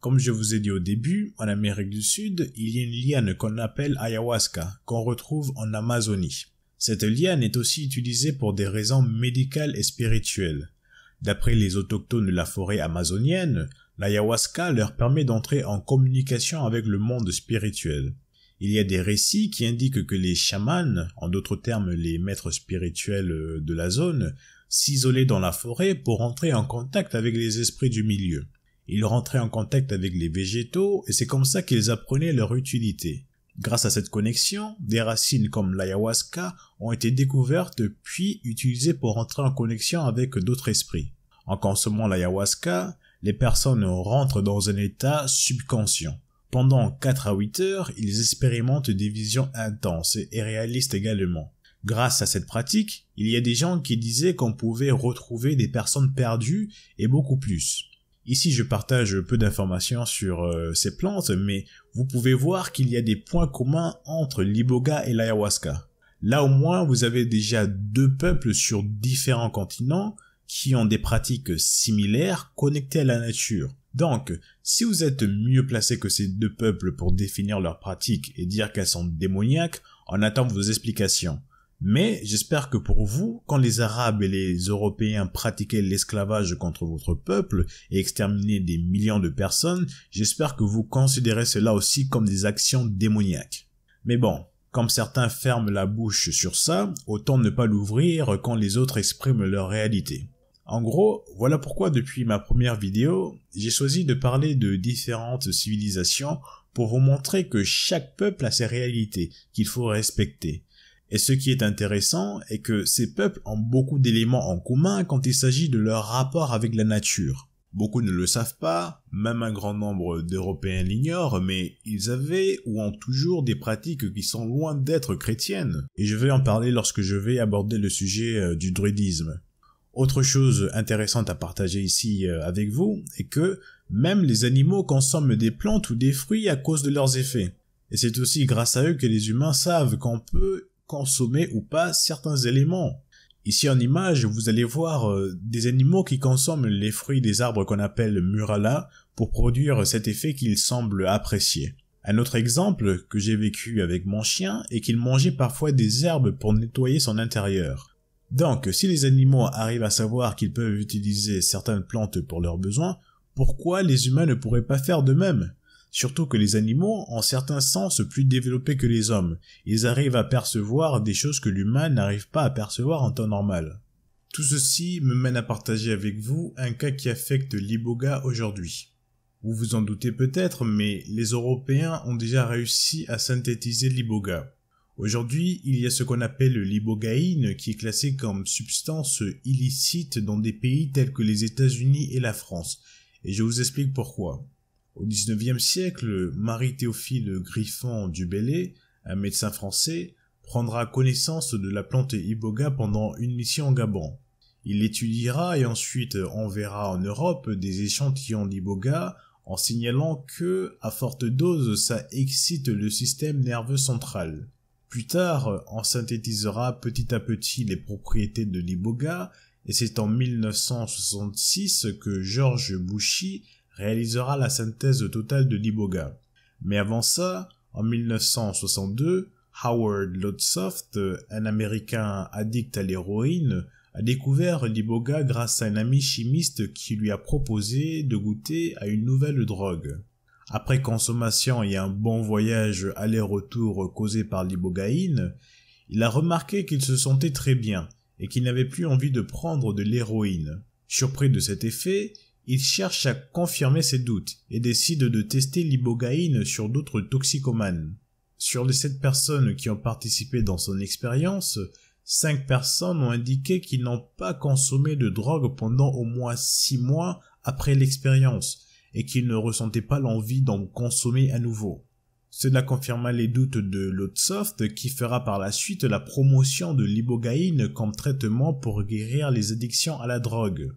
Comme je vous ai dit au début, en Amérique du Sud, il y a une liane qu'on appelle ayahuasca, qu'on retrouve en Amazonie. Cette liane est aussi utilisée pour des raisons médicales et spirituelles. D'après les autochtones de la forêt amazonienne, l'ayahuasca leur permet d'entrer en communication avec le monde spirituel. Il y a des récits qui indiquent que les chamans, en d'autres termes les maîtres spirituels de la zone, s'isolaient dans la forêt pour entrer en contact avec les esprits du milieu. Ils rentraient en contact avec les végétaux et c'est comme ça qu'ils apprenaient leur utilité. Grâce à cette connexion, des racines comme l'ayahuasca ont été découvertes puis utilisées pour entrer en connexion avec d'autres esprits. En consommant l'ayahuasca, les personnes rentrent dans un état subconscient. Pendant 4 à 8 heures, ils expérimentent des visions intenses et réalistes également. Grâce à cette pratique, il y a des gens qui disaient qu'on pouvait retrouver des personnes perdues et beaucoup plus. Ici, je partage peu d'informations sur euh, ces plantes, mais vous pouvez voir qu'il y a des points communs entre l'iboga et l'ayahuasca. Là au moins, vous avez déjà deux peuples sur différents continents qui ont des pratiques similaires connectées à la nature. Donc, si vous êtes mieux placé que ces deux peuples pour définir leurs pratiques et dire qu'elles sont démoniaques, on attend vos explications. Mais j'espère que pour vous, quand les Arabes et les Européens pratiquaient l'esclavage contre votre peuple et exterminaient des millions de personnes, j'espère que vous considérez cela aussi comme des actions démoniaques. Mais bon, comme certains ferment la bouche sur ça, autant ne pas l'ouvrir quand les autres expriment leur réalité. En gros, voilà pourquoi depuis ma première vidéo, j'ai choisi de parler de différentes civilisations pour vous montrer que chaque peuple a ses réalités qu'il faut respecter et ce qui est intéressant est que ces peuples ont beaucoup d'éléments en commun quand il s'agit de leur rapport avec la nature. Beaucoup ne le savent pas, même un grand nombre d'Européens l'ignorent, mais ils avaient ou ont toujours des pratiques qui sont loin d'être chrétiennes, et je vais en parler lorsque je vais aborder le sujet euh, du druidisme. Autre chose intéressante à partager ici euh, avec vous est que même les animaux consomment des plantes ou des fruits à cause de leurs effets. Et c'est aussi grâce à eux que les humains savent qu'on peut consommer ou pas certains éléments. Ici en image, vous allez voir euh, des animaux qui consomment les fruits des arbres qu'on appelle murala pour produire cet effet qu'ils semblent apprécier. Un autre exemple que j'ai vécu avec mon chien est qu'il mangeait parfois des herbes pour nettoyer son intérieur. Donc, si les animaux arrivent à savoir qu'ils peuvent utiliser certaines plantes pour leurs besoins, pourquoi les humains ne pourraient pas faire de même Surtout que les animaux en certains sens plus développés que les hommes. Ils arrivent à percevoir des choses que l'humain n'arrive pas à percevoir en temps normal. Tout ceci me mène à partager avec vous un cas qui affecte l'iboga aujourd'hui. Vous vous en doutez peut-être, mais les Européens ont déjà réussi à synthétiser l'iboga. Aujourd'hui, il y a ce qu'on appelle l'ibogaïne qui est classée comme substance illicite dans des pays tels que les États-Unis et la France. Et je vous explique pourquoi. Au XIXe siècle, Marie-Théophile Griffon du un médecin français, prendra connaissance de la plante iboga pendant une mission au Gabon. Il l'étudiera et ensuite enverra en Europe des échantillons d'iboga en signalant que, à forte dose, ça excite le système nerveux central. Plus tard, on synthétisera petit à petit les propriétés de l'iboga, et c'est en 1966 que Georges Bouchy réalisera la synthèse totale de l'Iboga. Mais avant ça, en 1962, Howard Lotsoft, un Américain addict à l'héroïne, a découvert l'iboga grâce à un ami chimiste qui lui a proposé de goûter à une nouvelle drogue. Après consommation et un bon voyage aller-retour causé par l'ibogaïne, il a remarqué qu'il se sentait très bien et qu'il n'avait plus envie de prendre de l'héroïne. Surpris de cet effet, il cherche à confirmer ses doutes et décide de tester l'ibogaïne sur d'autres toxicomanes. Sur les sept personnes qui ont participé dans son expérience, cinq personnes ont indiqué qu'ils n'ont pas consommé de drogue pendant au moins six mois après l'expérience et qu'ils ne ressentaient pas l'envie d'en consommer à nouveau. Cela confirma les doutes de Lotsoft qui fera par la suite la promotion de l'ibogaïne comme traitement pour guérir les addictions à la drogue.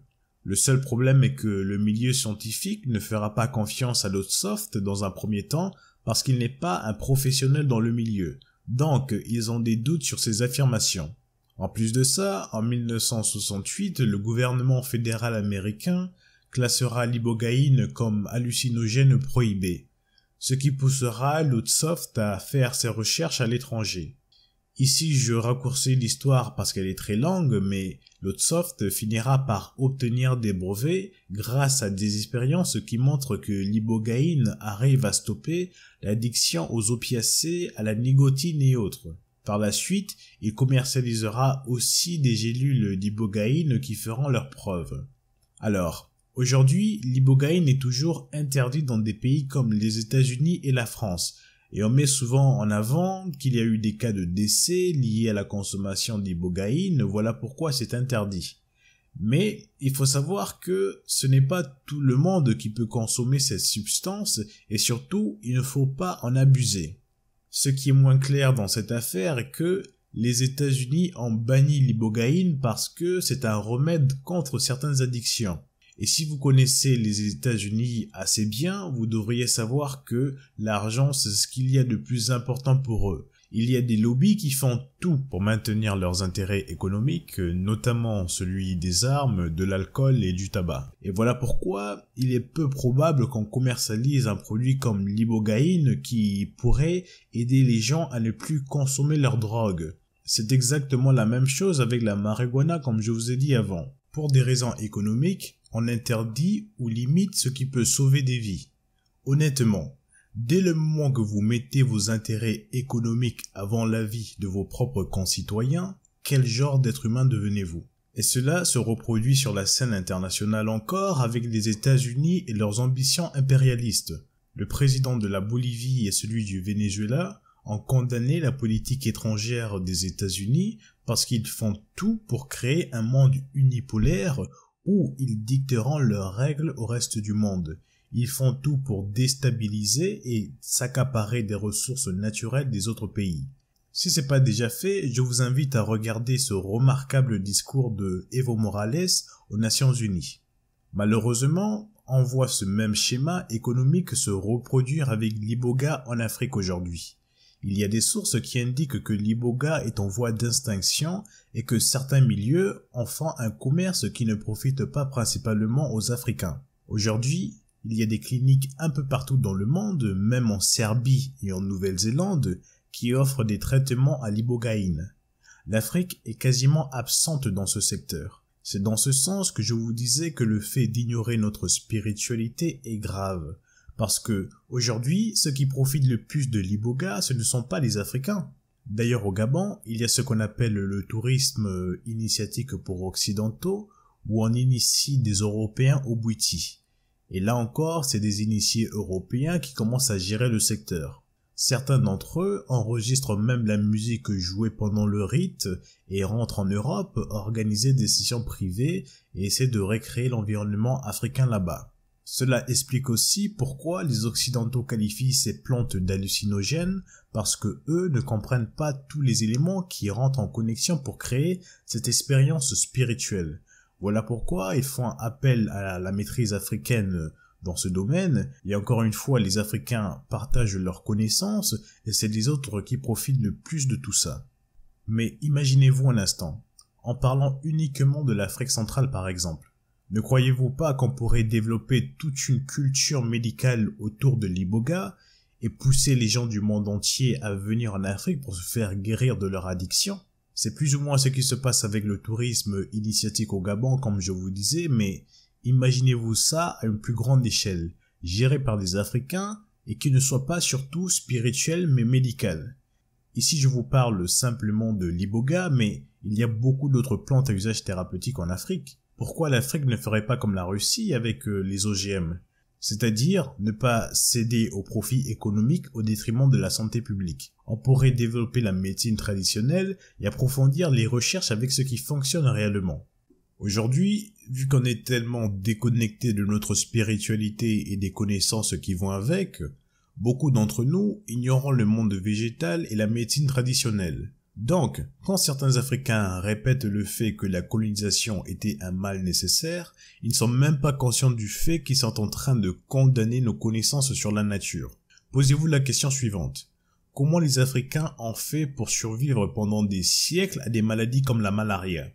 Le seul problème est que le milieu scientifique ne fera pas confiance à l'Otsoft dans un premier temps parce qu'il n'est pas un professionnel dans le milieu, donc ils ont des doutes sur ses affirmations. En plus de ça, en 1968, le gouvernement fédéral américain classera l'ibogaïne comme hallucinogène prohibé, ce qui poussera l'Outsoft à faire ses recherches à l'étranger. Ici, je raccourcis l'histoire parce qu'elle est très longue, mais Lotsoft finira par obtenir des brevets grâce à des expériences qui montrent que l'ibogaïne arrive à stopper l'addiction aux opiacés, à la nicotine et autres. Par la suite, il commercialisera aussi des gélules d'ibogaïne qui feront leurs preuves. Alors, aujourd'hui, l'ibogaïne est toujours interdit dans des pays comme les États-Unis et la France, et on met souvent en avant qu'il y a eu des cas de décès liés à la consommation d'ibogaïne, voilà pourquoi c'est interdit. Mais il faut savoir que ce n'est pas tout le monde qui peut consommer cette substance et surtout il ne faut pas en abuser. Ce qui est moins clair dans cette affaire est que les États-Unis ont banni l'ibogaïne parce que c'est un remède contre certaines addictions. Et si vous connaissez les États-Unis assez bien, vous devriez savoir que l'argent, c'est ce qu'il y a de plus important pour eux. Il y a des lobbies qui font tout pour maintenir leurs intérêts économiques, notamment celui des armes, de l'alcool et du tabac. Et voilà pourquoi il est peu probable qu'on commercialise un produit comme l'ibogaïne qui pourrait aider les gens à ne plus consommer leurs drogues. C'est exactement la même chose avec la marijuana comme je vous ai dit avant. Pour des raisons économiques, on interdit ou limite ce qui peut sauver des vies. Honnêtement, dès le moment que vous mettez vos intérêts économiques avant la vie de vos propres concitoyens, quel genre d'être humain devenez-vous Et cela se reproduit sur la scène internationale encore avec les États-Unis et leurs ambitions impérialistes. Le président de la Bolivie et celui du Venezuela ont condamné la politique étrangère des États-Unis parce qu'ils font tout pour créer un monde unipolaire où ils dicteront leurs règles au reste du monde. Ils font tout pour déstabiliser et s'accaparer des ressources naturelles des autres pays. Si c'est pas déjà fait, je vous invite à regarder ce remarquable discours de Evo Morales aux Nations Unies. Malheureusement, on voit ce même schéma économique se reproduire avec l'Iboga en Afrique aujourd'hui. Il y a des sources qui indiquent que l'iboga est en voie d'extinction et que certains milieux en font un commerce qui ne profite pas principalement aux Africains. Aujourd'hui, il y a des cliniques un peu partout dans le monde, même en Serbie et en Nouvelle-Zélande, qui offrent des traitements à l'ibogaïne. L'Afrique est quasiment absente dans ce secteur. C'est dans ce sens que je vous disais que le fait d'ignorer notre spiritualité est grave. Parce que, aujourd'hui, ceux qui profitent le plus de l'iboga, ce ne sont pas les Africains. D'ailleurs, au Gabon, il y a ce qu'on appelle le tourisme euh, initiatique pour occidentaux, où on initie des Européens au bouti. Et là encore, c'est des initiés européens qui commencent à gérer le secteur. Certains d'entre eux enregistrent même la musique jouée pendant le rite et rentrent en Europe organiser des sessions privées et essaient de recréer l'environnement africain là-bas. Cela explique aussi pourquoi les Occidentaux qualifient ces plantes d'hallucinogènes parce que eux ne comprennent pas tous les éléments qui rentrent en connexion pour créer cette expérience spirituelle. Voilà pourquoi ils font appel à la maîtrise africaine dans ce domaine, et encore une fois les Africains partagent leurs connaissances, et c'est les autres qui profitent le plus de tout ça. Mais imaginez-vous un instant, en parlant uniquement de l'Afrique centrale par exemple, ne croyez-vous pas qu'on pourrait développer toute une culture médicale autour de l'iboga et pousser les gens du monde entier à venir en Afrique pour se faire guérir de leur addiction C'est plus ou moins ce qui se passe avec le tourisme initiatique au Gabon, comme je vous disais, mais imaginez-vous ça à une plus grande échelle, géré par des Africains et qui ne soit pas surtout spirituel mais médical. Ici je vous parle simplement de l'iboga, mais il y a beaucoup d'autres plantes à usage thérapeutique en Afrique pourquoi l'Afrique ne ferait pas comme la Russie avec euh, les OGM, c'est-à-dire ne pas céder au profit économique au détriment de la santé publique. On pourrait développer la médecine traditionnelle et approfondir les recherches avec ce qui fonctionne réellement. Aujourd'hui, vu qu'on est tellement déconnecté de notre spiritualité et des connaissances qui vont avec, beaucoup d'entre nous ignorons le monde végétal et la médecine traditionnelle. Donc, quand certains Africains répètent le fait que la colonisation était un mal nécessaire, ils ne sont même pas conscients du fait qu'ils sont en train de condamner nos connaissances sur la nature. Posez-vous la question suivante. Comment les Africains ont fait pour survivre pendant des siècles à des maladies comme la malaria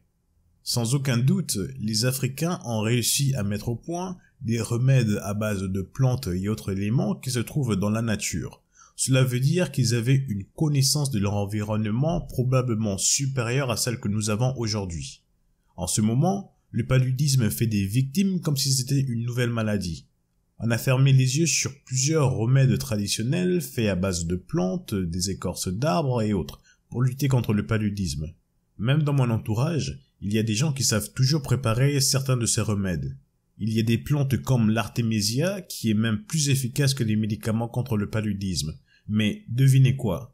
Sans aucun doute, les Africains ont réussi à mettre au point des remèdes à base de plantes et autres éléments qui se trouvent dans la nature, cela veut dire qu'ils avaient une connaissance de leur environnement probablement supérieure à celle que nous avons aujourd'hui. En ce moment, le paludisme fait des victimes comme si c'était une nouvelle maladie. On a fermé les yeux sur plusieurs remèdes traditionnels faits à base de plantes, des écorces d'arbres et autres pour lutter contre le paludisme. Même dans mon entourage, il y a des gens qui savent toujours préparer certains de ces remèdes. Il y a des plantes comme l'artémisia qui est même plus efficace que les médicaments contre le paludisme, mais devinez quoi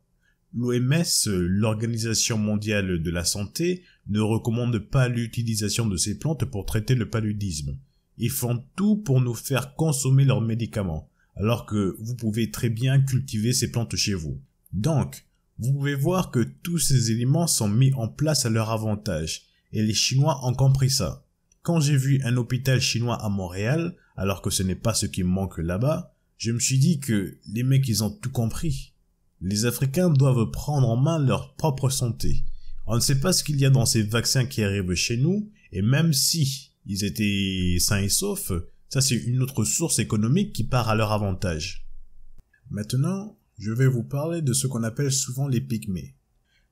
L'OMS, l'Organisation mondiale de la santé, ne recommande pas l'utilisation de ces plantes pour traiter le paludisme. Ils font tout pour nous faire consommer leurs médicaments, alors que vous pouvez très bien cultiver ces plantes chez vous. Donc, vous pouvez voir que tous ces éléments sont mis en place à leur avantage, et les Chinois ont compris ça. Quand j'ai vu un hôpital chinois à Montréal, alors que ce n'est pas ce qui manque là-bas, je me suis dit que les mecs, ils ont tout compris. Les Africains doivent prendre en main leur propre santé. On ne sait pas ce qu'il y a dans ces vaccins qui arrivent chez nous, et même si ils étaient sains et saufs, ça c'est une autre source économique qui part à leur avantage. Maintenant, je vais vous parler de ce qu'on appelle souvent les pygmées.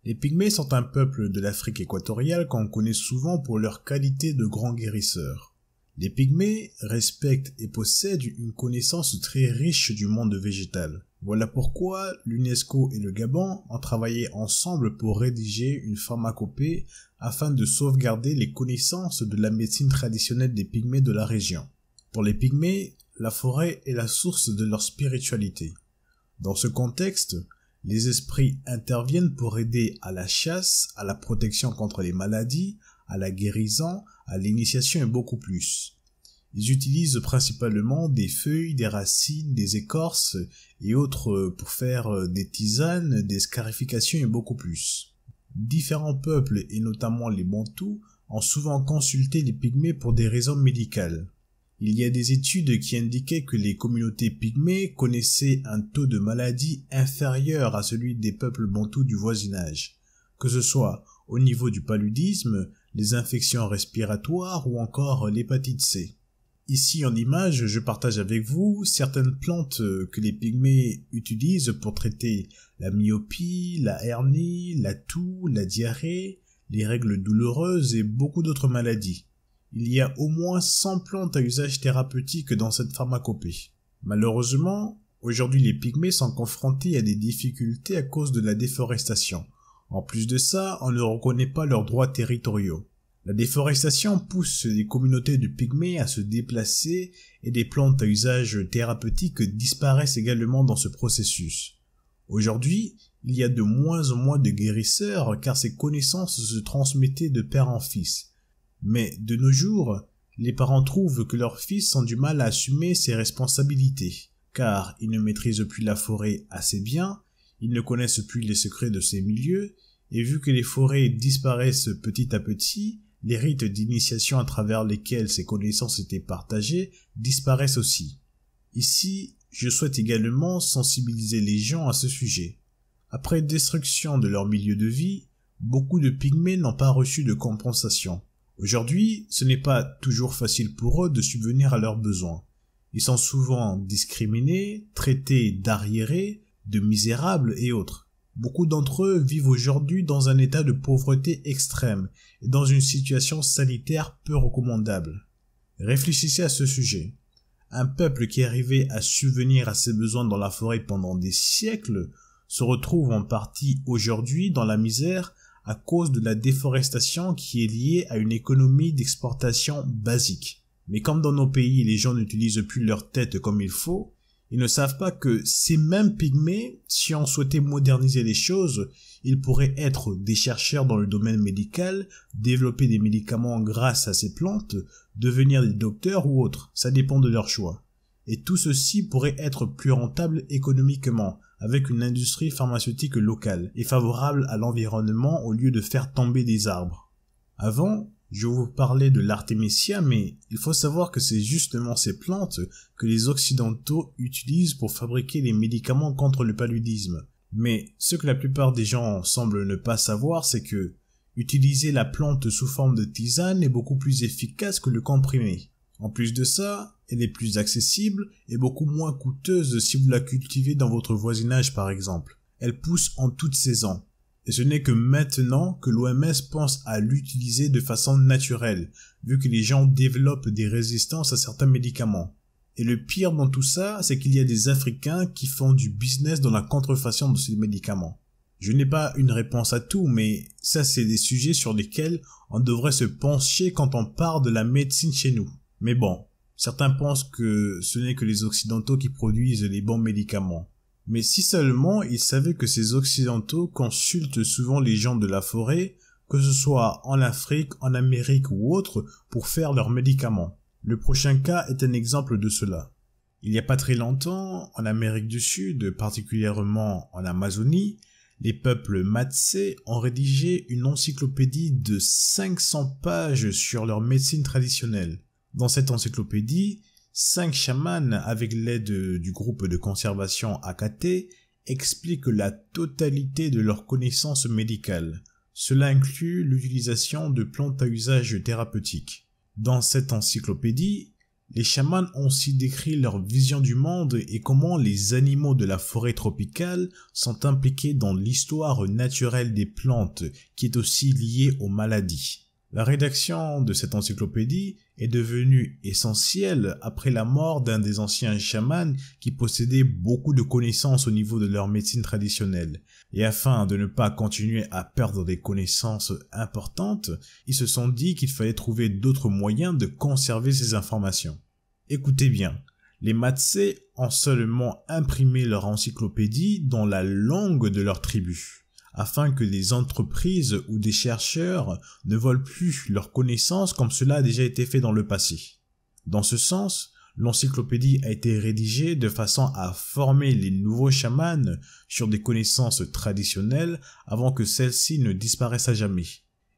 Les pygmées sont un peuple de l'Afrique équatoriale qu'on connaît souvent pour leur qualité de grands guérisseurs. Les pygmées respectent et possèdent une connaissance très riche du monde végétal. Voilà pourquoi l'UNESCO et le Gabon ont travaillé ensemble pour rédiger une pharmacopée afin de sauvegarder les connaissances de la médecine traditionnelle des pygmées de la région. Pour les pygmées, la forêt est la source de leur spiritualité. Dans ce contexte, les esprits interviennent pour aider à la chasse, à la protection contre les maladies, à la guérison, à l'initiation et beaucoup plus. Ils utilisent principalement des feuilles, des racines, des écorces et autres pour faire euh, des tisanes, des scarifications et beaucoup plus. Différents peuples, et notamment les Bantous, ont souvent consulté les pygmées pour des raisons médicales. Il y a des études qui indiquaient que les communautés pygmées connaissaient un taux de maladie inférieur à celui des peuples bantous du voisinage, que ce soit au niveau du paludisme, les infections respiratoires ou encore l'hépatite C. Ici en image, je partage avec vous certaines plantes que les pygmées utilisent pour traiter la myopie, la hernie, la toux, la diarrhée, les règles douloureuses et beaucoup d'autres maladies. Il y a au moins 100 plantes à usage thérapeutique dans cette pharmacopée. Malheureusement, aujourd'hui les pygmées sont confrontés à des difficultés à cause de la déforestation, en plus de ça, on ne reconnaît pas leurs droits territoriaux. La déforestation pousse des communautés de pygmées à se déplacer et des plantes à usage thérapeutique disparaissent également dans ce processus. Aujourd'hui, il y a de moins en moins de guérisseurs car ces connaissances se transmettaient de père en fils. Mais de nos jours, les parents trouvent que leurs fils ont du mal à assumer ces responsabilités, car ils ne maîtrisent plus la forêt assez bien ils ne connaissent plus les secrets de ces milieux, et vu que les forêts disparaissent petit à petit, les rites d'initiation à travers lesquels ces connaissances étaient partagées disparaissent aussi. Ici, je souhaite également sensibiliser les gens à ce sujet. Après destruction de leur milieu de vie, beaucoup de pygmées n'ont pas reçu de compensation. Aujourd'hui, ce n'est pas toujours facile pour eux de subvenir à leurs besoins. Ils sont souvent discriminés, traités d'arriérés, de misérables et autres. Beaucoup d'entre eux vivent aujourd'hui dans un état de pauvreté extrême et dans une situation sanitaire peu recommandable. Réfléchissez à ce sujet. Un peuple qui arrivait à subvenir à ses besoins dans la forêt pendant des siècles se retrouve en partie aujourd'hui dans la misère à cause de la déforestation qui est liée à une économie d'exportation basique. Mais comme dans nos pays les gens n'utilisent plus leur tête comme il faut, ils ne savent pas que ces mêmes pygmées, si on souhaitait moderniser les choses, ils pourraient être des chercheurs dans le domaine médical, développer des médicaments grâce à ces plantes, devenir des docteurs ou autres, ça dépend de leur choix. Et tout ceci pourrait être plus rentable économiquement, avec une industrie pharmaceutique locale, et favorable à l'environnement au lieu de faire tomber des arbres. Avant, je vous parlais de l'artémisia, mais il faut savoir que c'est justement ces plantes que les Occidentaux utilisent pour fabriquer les médicaments contre le paludisme. Mais ce que la plupart des gens semblent ne pas savoir, c'est que utiliser la plante sous forme de tisane est beaucoup plus efficace que le comprimé. En plus de ça, elle est plus accessible et beaucoup moins coûteuse si vous la cultivez dans votre voisinage par exemple. Elle pousse en toute saison, et Ce n'est que maintenant que l'OMS pense à l'utiliser de façon naturelle, vu que les gens développent des résistances à certains médicaments. Et le pire dans tout ça, c'est qu'il y a des Africains qui font du business dans la contrefaçon de ces médicaments. Je n'ai pas une réponse à tout, mais ça c'est des sujets sur lesquels on devrait se pencher quand on parle de la médecine chez nous. Mais bon, certains pensent que ce n'est que les Occidentaux qui produisent les bons médicaments mais si seulement ils savaient que ces Occidentaux consultent souvent les gens de la forêt, que ce soit en Afrique, en Amérique ou autre, pour faire leurs médicaments. Le prochain cas est un exemple de cela. Il n'y a pas très longtemps, en Amérique du Sud, particulièrement en Amazonie, les peuples Matsé ont rédigé une encyclopédie de 500 pages sur leur médecine traditionnelle. Dans cette encyclopédie, Cinq chamans, avec l'aide du groupe de conservation AKT, expliquent la totalité de leurs connaissances médicales. Cela inclut l'utilisation de plantes à usage thérapeutique. Dans cette encyclopédie, les chamans ont aussi décrit leur vision du monde et comment les animaux de la forêt tropicale sont impliqués dans l'histoire naturelle des plantes qui est aussi liée aux maladies. La rédaction de cette encyclopédie est devenue essentielle après la mort d'un des anciens chamans qui possédait beaucoup de connaissances au niveau de leur médecine traditionnelle. Et afin de ne pas continuer à perdre des connaissances importantes, ils se sont dit qu'il fallait trouver d'autres moyens de conserver ces informations. Écoutez bien, les Matsé ont seulement imprimé leur encyclopédie dans la langue de leur tribu afin que des entreprises ou des chercheurs ne volent plus leurs connaissances comme cela a déjà été fait dans le passé. Dans ce sens, l'encyclopédie a été rédigée de façon à former les nouveaux chamans sur des connaissances traditionnelles avant que celles-ci ne disparaissent à jamais.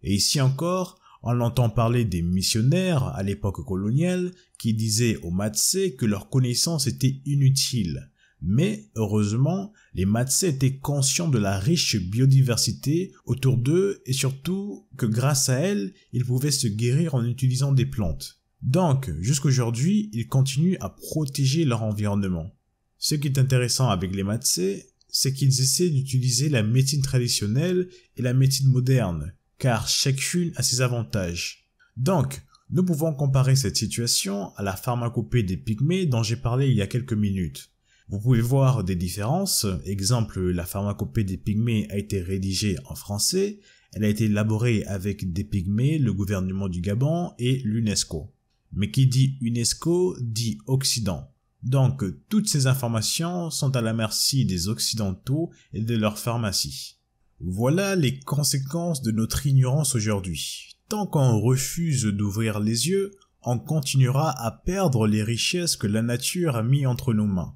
Et ici encore, on entend parler des missionnaires à l'époque coloniale qui disaient aux Matsé que leurs connaissances étaient inutiles mais heureusement, les Matsé étaient conscients de la riche biodiversité autour d'eux et surtout que grâce à elle, ils pouvaient se guérir en utilisant des plantes. Donc, jusqu'aujourd'hui, ils continuent à protéger leur environnement. Ce qui est intéressant avec les Matsé, c'est qu'ils essaient d'utiliser la médecine traditionnelle et la médecine moderne, car chacune a ses avantages. Donc, nous pouvons comparer cette situation à la pharmacopée des pygmées dont j'ai parlé il y a quelques minutes. Vous pouvez voir des différences, exemple la pharmacopée des pygmées a été rédigée en français, elle a été élaborée avec des pygmées, le gouvernement du Gabon et l'UNESCO. Mais qui dit UNESCO dit Occident. Donc toutes ces informations sont à la merci des Occidentaux et de leurs pharmacies. Voilà les conséquences de notre ignorance aujourd'hui. Tant qu'on refuse d'ouvrir les yeux, on continuera à perdre les richesses que la nature a mis entre nos mains.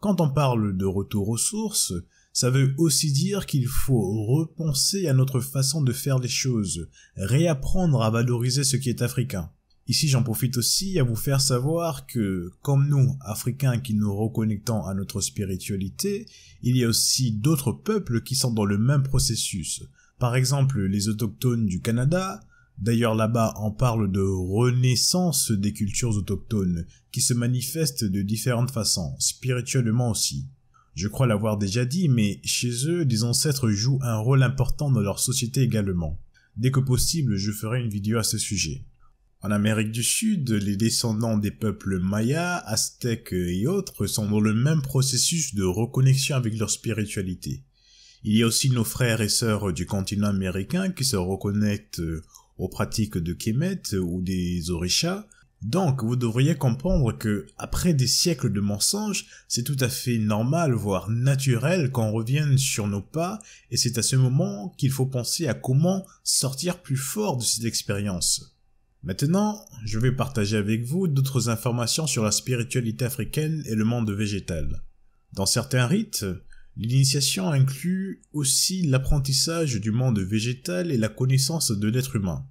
Quand on parle de retour aux sources, ça veut aussi dire qu'il faut repenser à notre façon de faire les choses, réapprendre à valoriser ce qui est africain. Ici, j'en profite aussi à vous faire savoir que, comme nous, Africains qui nous reconnectons à notre spiritualité, il y a aussi d'autres peuples qui sont dans le même processus. Par exemple, les autochtones du Canada, D'ailleurs là-bas on parle de renaissance des cultures autochtones, qui se manifestent de différentes façons, spirituellement aussi. Je crois l'avoir déjà dit, mais chez eux, les ancêtres jouent un rôle important dans leur société également. Dès que possible, je ferai une vidéo à ce sujet. En Amérique du Sud, les descendants des peuples mayas, aztèques et autres sont dans le même processus de reconnexion avec leur spiritualité. Il y a aussi nos frères et sœurs du continent américain qui se reconnectent euh, aux pratiques de Kemet ou des orishas, donc, vous devriez comprendre que, après des siècles de mensonges, c'est tout à fait normal, voire naturel, qu'on revienne sur nos pas, et c'est à ce moment qu'il faut penser à comment sortir plus fort de cette expérience. Maintenant, je vais partager avec vous d'autres informations sur la spiritualité africaine et le monde végétal. Dans certains rites, l'initiation inclut aussi l'apprentissage du monde végétal et la connaissance de l'être humain.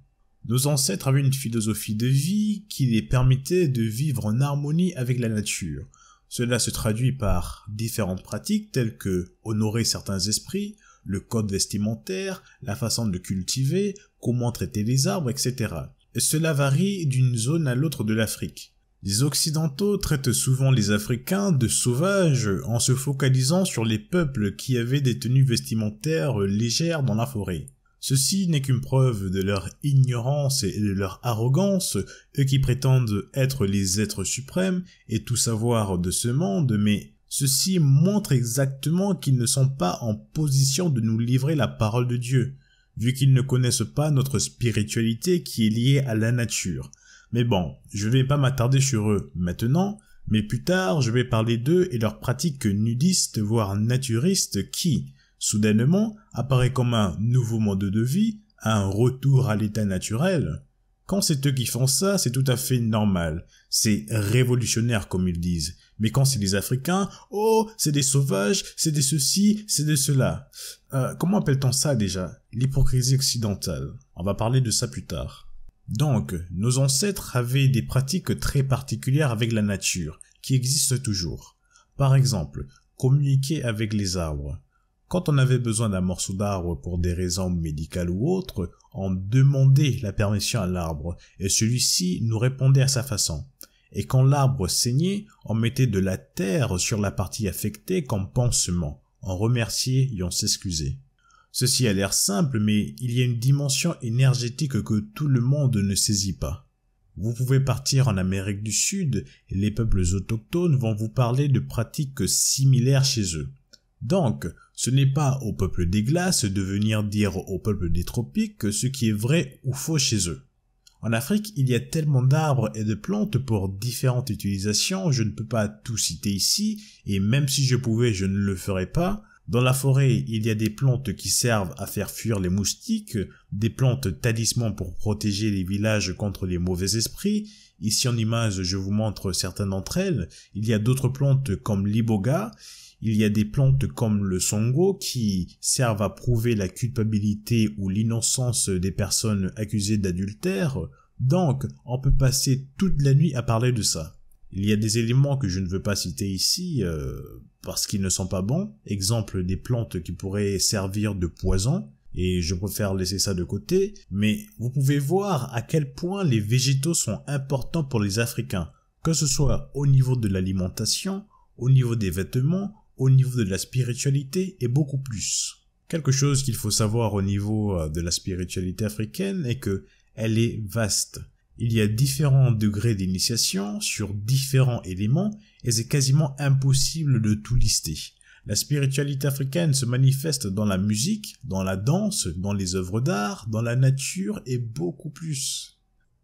Nos ancêtres avaient une philosophie de vie qui les permettait de vivre en harmonie avec la nature. Cela se traduit par différentes pratiques telles que honorer certains esprits, le code vestimentaire, la façon de cultiver, comment traiter les arbres, etc. cela varie d'une zone à l'autre de l'Afrique. Les Occidentaux traitent souvent les Africains de sauvages en se focalisant sur les peuples qui avaient des tenues vestimentaires légères dans la forêt. Ceci n'est qu'une preuve de leur ignorance et de leur arrogance, eux qui prétendent être les êtres suprêmes et tout savoir de ce monde, mais ceci montre exactement qu'ils ne sont pas en position de nous livrer la parole de Dieu, vu qu'ils ne connaissent pas notre spiritualité qui est liée à la nature. Mais bon, je ne vais pas m'attarder sur eux maintenant, mais plus tard je vais parler d'eux et leurs pratiques nudistes voire naturistes qui, soudainement apparaît comme un nouveau mode de vie, un retour à l'état naturel. Quand c'est eux qui font ça, c'est tout à fait normal. C'est révolutionnaire comme ils disent. Mais quand c'est des Africains, oh, c'est des sauvages, c'est des ceci, c'est de cela. Euh, comment appelle-t-on ça déjà L'hypocrisie occidentale. On va parler de ça plus tard. Donc, nos ancêtres avaient des pratiques très particulières avec la nature, qui existent toujours. Par exemple, communiquer avec les arbres. Quand on avait besoin d'un morceau d'arbre pour des raisons médicales ou autres, on demandait la permission à l'arbre et celui-ci nous répondait à sa façon. Et quand l'arbre saignait, on mettait de la terre sur la partie affectée comme pansement. On remerciait et on s'excusait. Ceci a l'air simple, mais il y a une dimension énergétique que tout le monde ne saisit pas. Vous pouvez partir en Amérique du Sud, et les peuples autochtones vont vous parler de pratiques similaires chez eux. Donc, ce n'est pas au peuple des glaces de venir dire au peuple des tropiques ce qui est vrai ou faux chez eux. En Afrique, il y a tellement d'arbres et de plantes pour différentes utilisations, je ne peux pas tout citer ici, et même si je pouvais, je ne le ferais pas. Dans la forêt, il y a des plantes qui servent à faire fuir les moustiques, des plantes talismans pour protéger les villages contre les mauvais esprits. Ici en image, je vous montre certaines d'entre elles. Il y a d'autres plantes comme l'iboga. Il y a des plantes comme le songo qui servent à prouver la culpabilité ou l'innocence des personnes accusées d'adultère, donc on peut passer toute la nuit à parler de ça. Il y a des éléments que je ne veux pas citer ici euh, parce qu'ils ne sont pas bons, exemple des plantes qui pourraient servir de poison, et je préfère laisser ça de côté, mais vous pouvez voir à quel point les végétaux sont importants pour les Africains, que ce soit au niveau de l'alimentation, au niveau des vêtements au niveau de la spiritualité et beaucoup plus. Quelque chose qu'il faut savoir au niveau euh, de la spiritualité africaine est que elle est vaste. Il y a différents degrés d'initiation sur différents éléments et c'est quasiment impossible de tout lister. La spiritualité africaine se manifeste dans la musique, dans la danse, dans les œuvres d'art, dans la nature et beaucoup plus.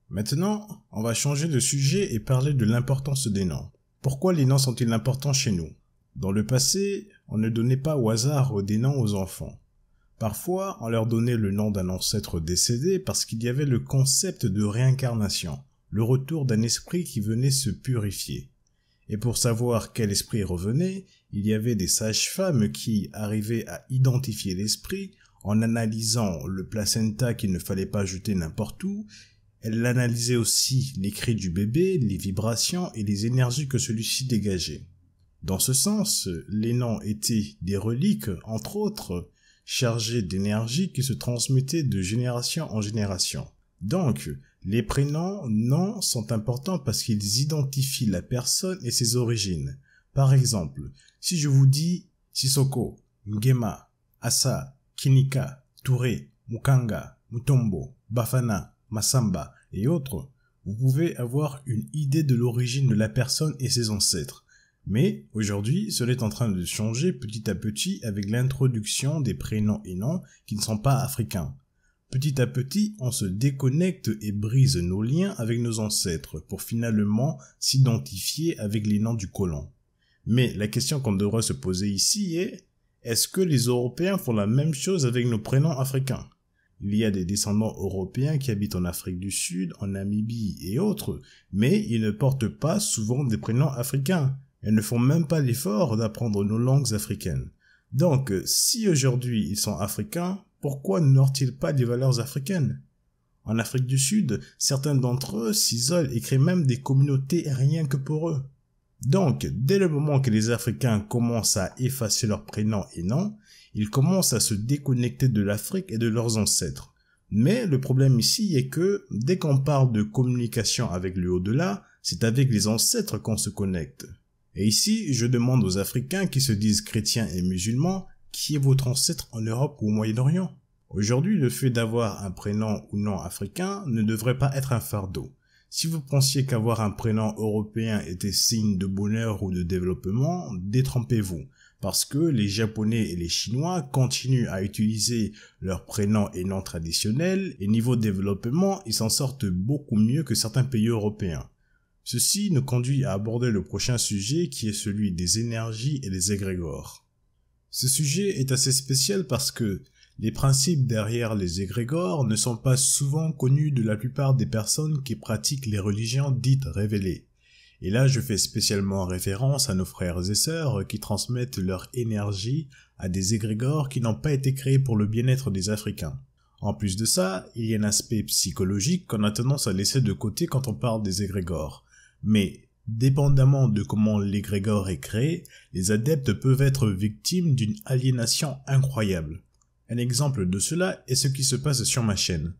Maintenant, on va changer de sujet et parler de l'importance des noms. Pourquoi les noms sont-ils importants chez nous dans le passé, on ne donnait pas au hasard des noms aux enfants. Parfois, on leur donnait le nom d'un ancêtre décédé parce qu'il y avait le concept de réincarnation, le retour d'un esprit qui venait se purifier. Et pour savoir quel esprit revenait, il y avait des sages-femmes qui arrivaient à identifier l'esprit en analysant le placenta qu'il ne fallait pas jeter n'importe où. Elles analysaient aussi les cris du bébé, les vibrations et les énergies que celui-ci dégageait. Dans ce sens, les noms étaient des reliques, entre autres, chargées d'énergie qui se transmettaient de génération en génération. Donc, les prénoms noms sont importants parce qu'ils identifient la personne et ses origines. Par exemple, si je vous dis Sisoko, Ngema, Asa, Kinika, Touré, Mukanga, Mutombo, Bafana, Masamba et autres, vous pouvez avoir une idée de l'origine de la personne et ses ancêtres. Mais aujourd'hui, cela est en train de changer petit à petit avec l'introduction des prénoms et noms qui ne sont pas africains. Petit à petit, on se déconnecte et brise nos liens avec nos ancêtres pour finalement s'identifier avec les noms du colon. Mais la question qu'on devrait se poser ici est est-ce que les Européens font la même chose avec nos prénoms africains Il y a des descendants européens qui habitent en Afrique du Sud, en Namibie et autres, mais ils ne portent pas souvent des prénoms africains. Elles ne font même pas l'effort d'apprendre nos langues africaines. Donc, si aujourd'hui ils sont africains, pourquoi nont ils pas des valeurs africaines En Afrique du Sud, certains d'entre eux s'isolent et créent même des communautés rien que pour eux. Donc, dès le moment que les Africains commencent à effacer leurs prénoms et noms, ils commencent à se déconnecter de l'Afrique et de leurs ancêtres. Mais le problème ici est que dès qu'on parle de communication avec le haut-delà, c'est avec les ancêtres qu'on se connecte. Et ici, je demande aux Africains qui se disent chrétiens et musulmans qui est votre ancêtre en Europe ou au Moyen-Orient. Aujourd'hui, le fait d'avoir un prénom ou non africain ne devrait pas être un fardeau. Si vous pensiez qu'avoir un prénom européen était signe de bonheur ou de développement, détrempez vous parce que les Japonais et les Chinois continuent à utiliser leurs prénoms et noms traditionnels, et niveau développement, ils s'en sortent beaucoup mieux que certains pays européens. Ceci nous conduit à aborder le prochain sujet qui est celui des énergies et des égrégores. Ce sujet est assez spécial parce que les principes derrière les égrégores ne sont pas souvent connus de la plupart des personnes qui pratiquent les religions dites révélées. Et là, je fais spécialement référence à nos frères et sœurs qui transmettent leur énergie à des égrégores qui n'ont pas été créés pour le bien-être des Africains. En plus de ça, il y a un aspect psychologique qu'on a tendance à laisser de côté quand on parle des égrégores mais dépendamment de comment l'égrégore est créé, les adeptes peuvent être victimes d'une aliénation incroyable. Un exemple de cela est ce qui se passe sur ma chaîne.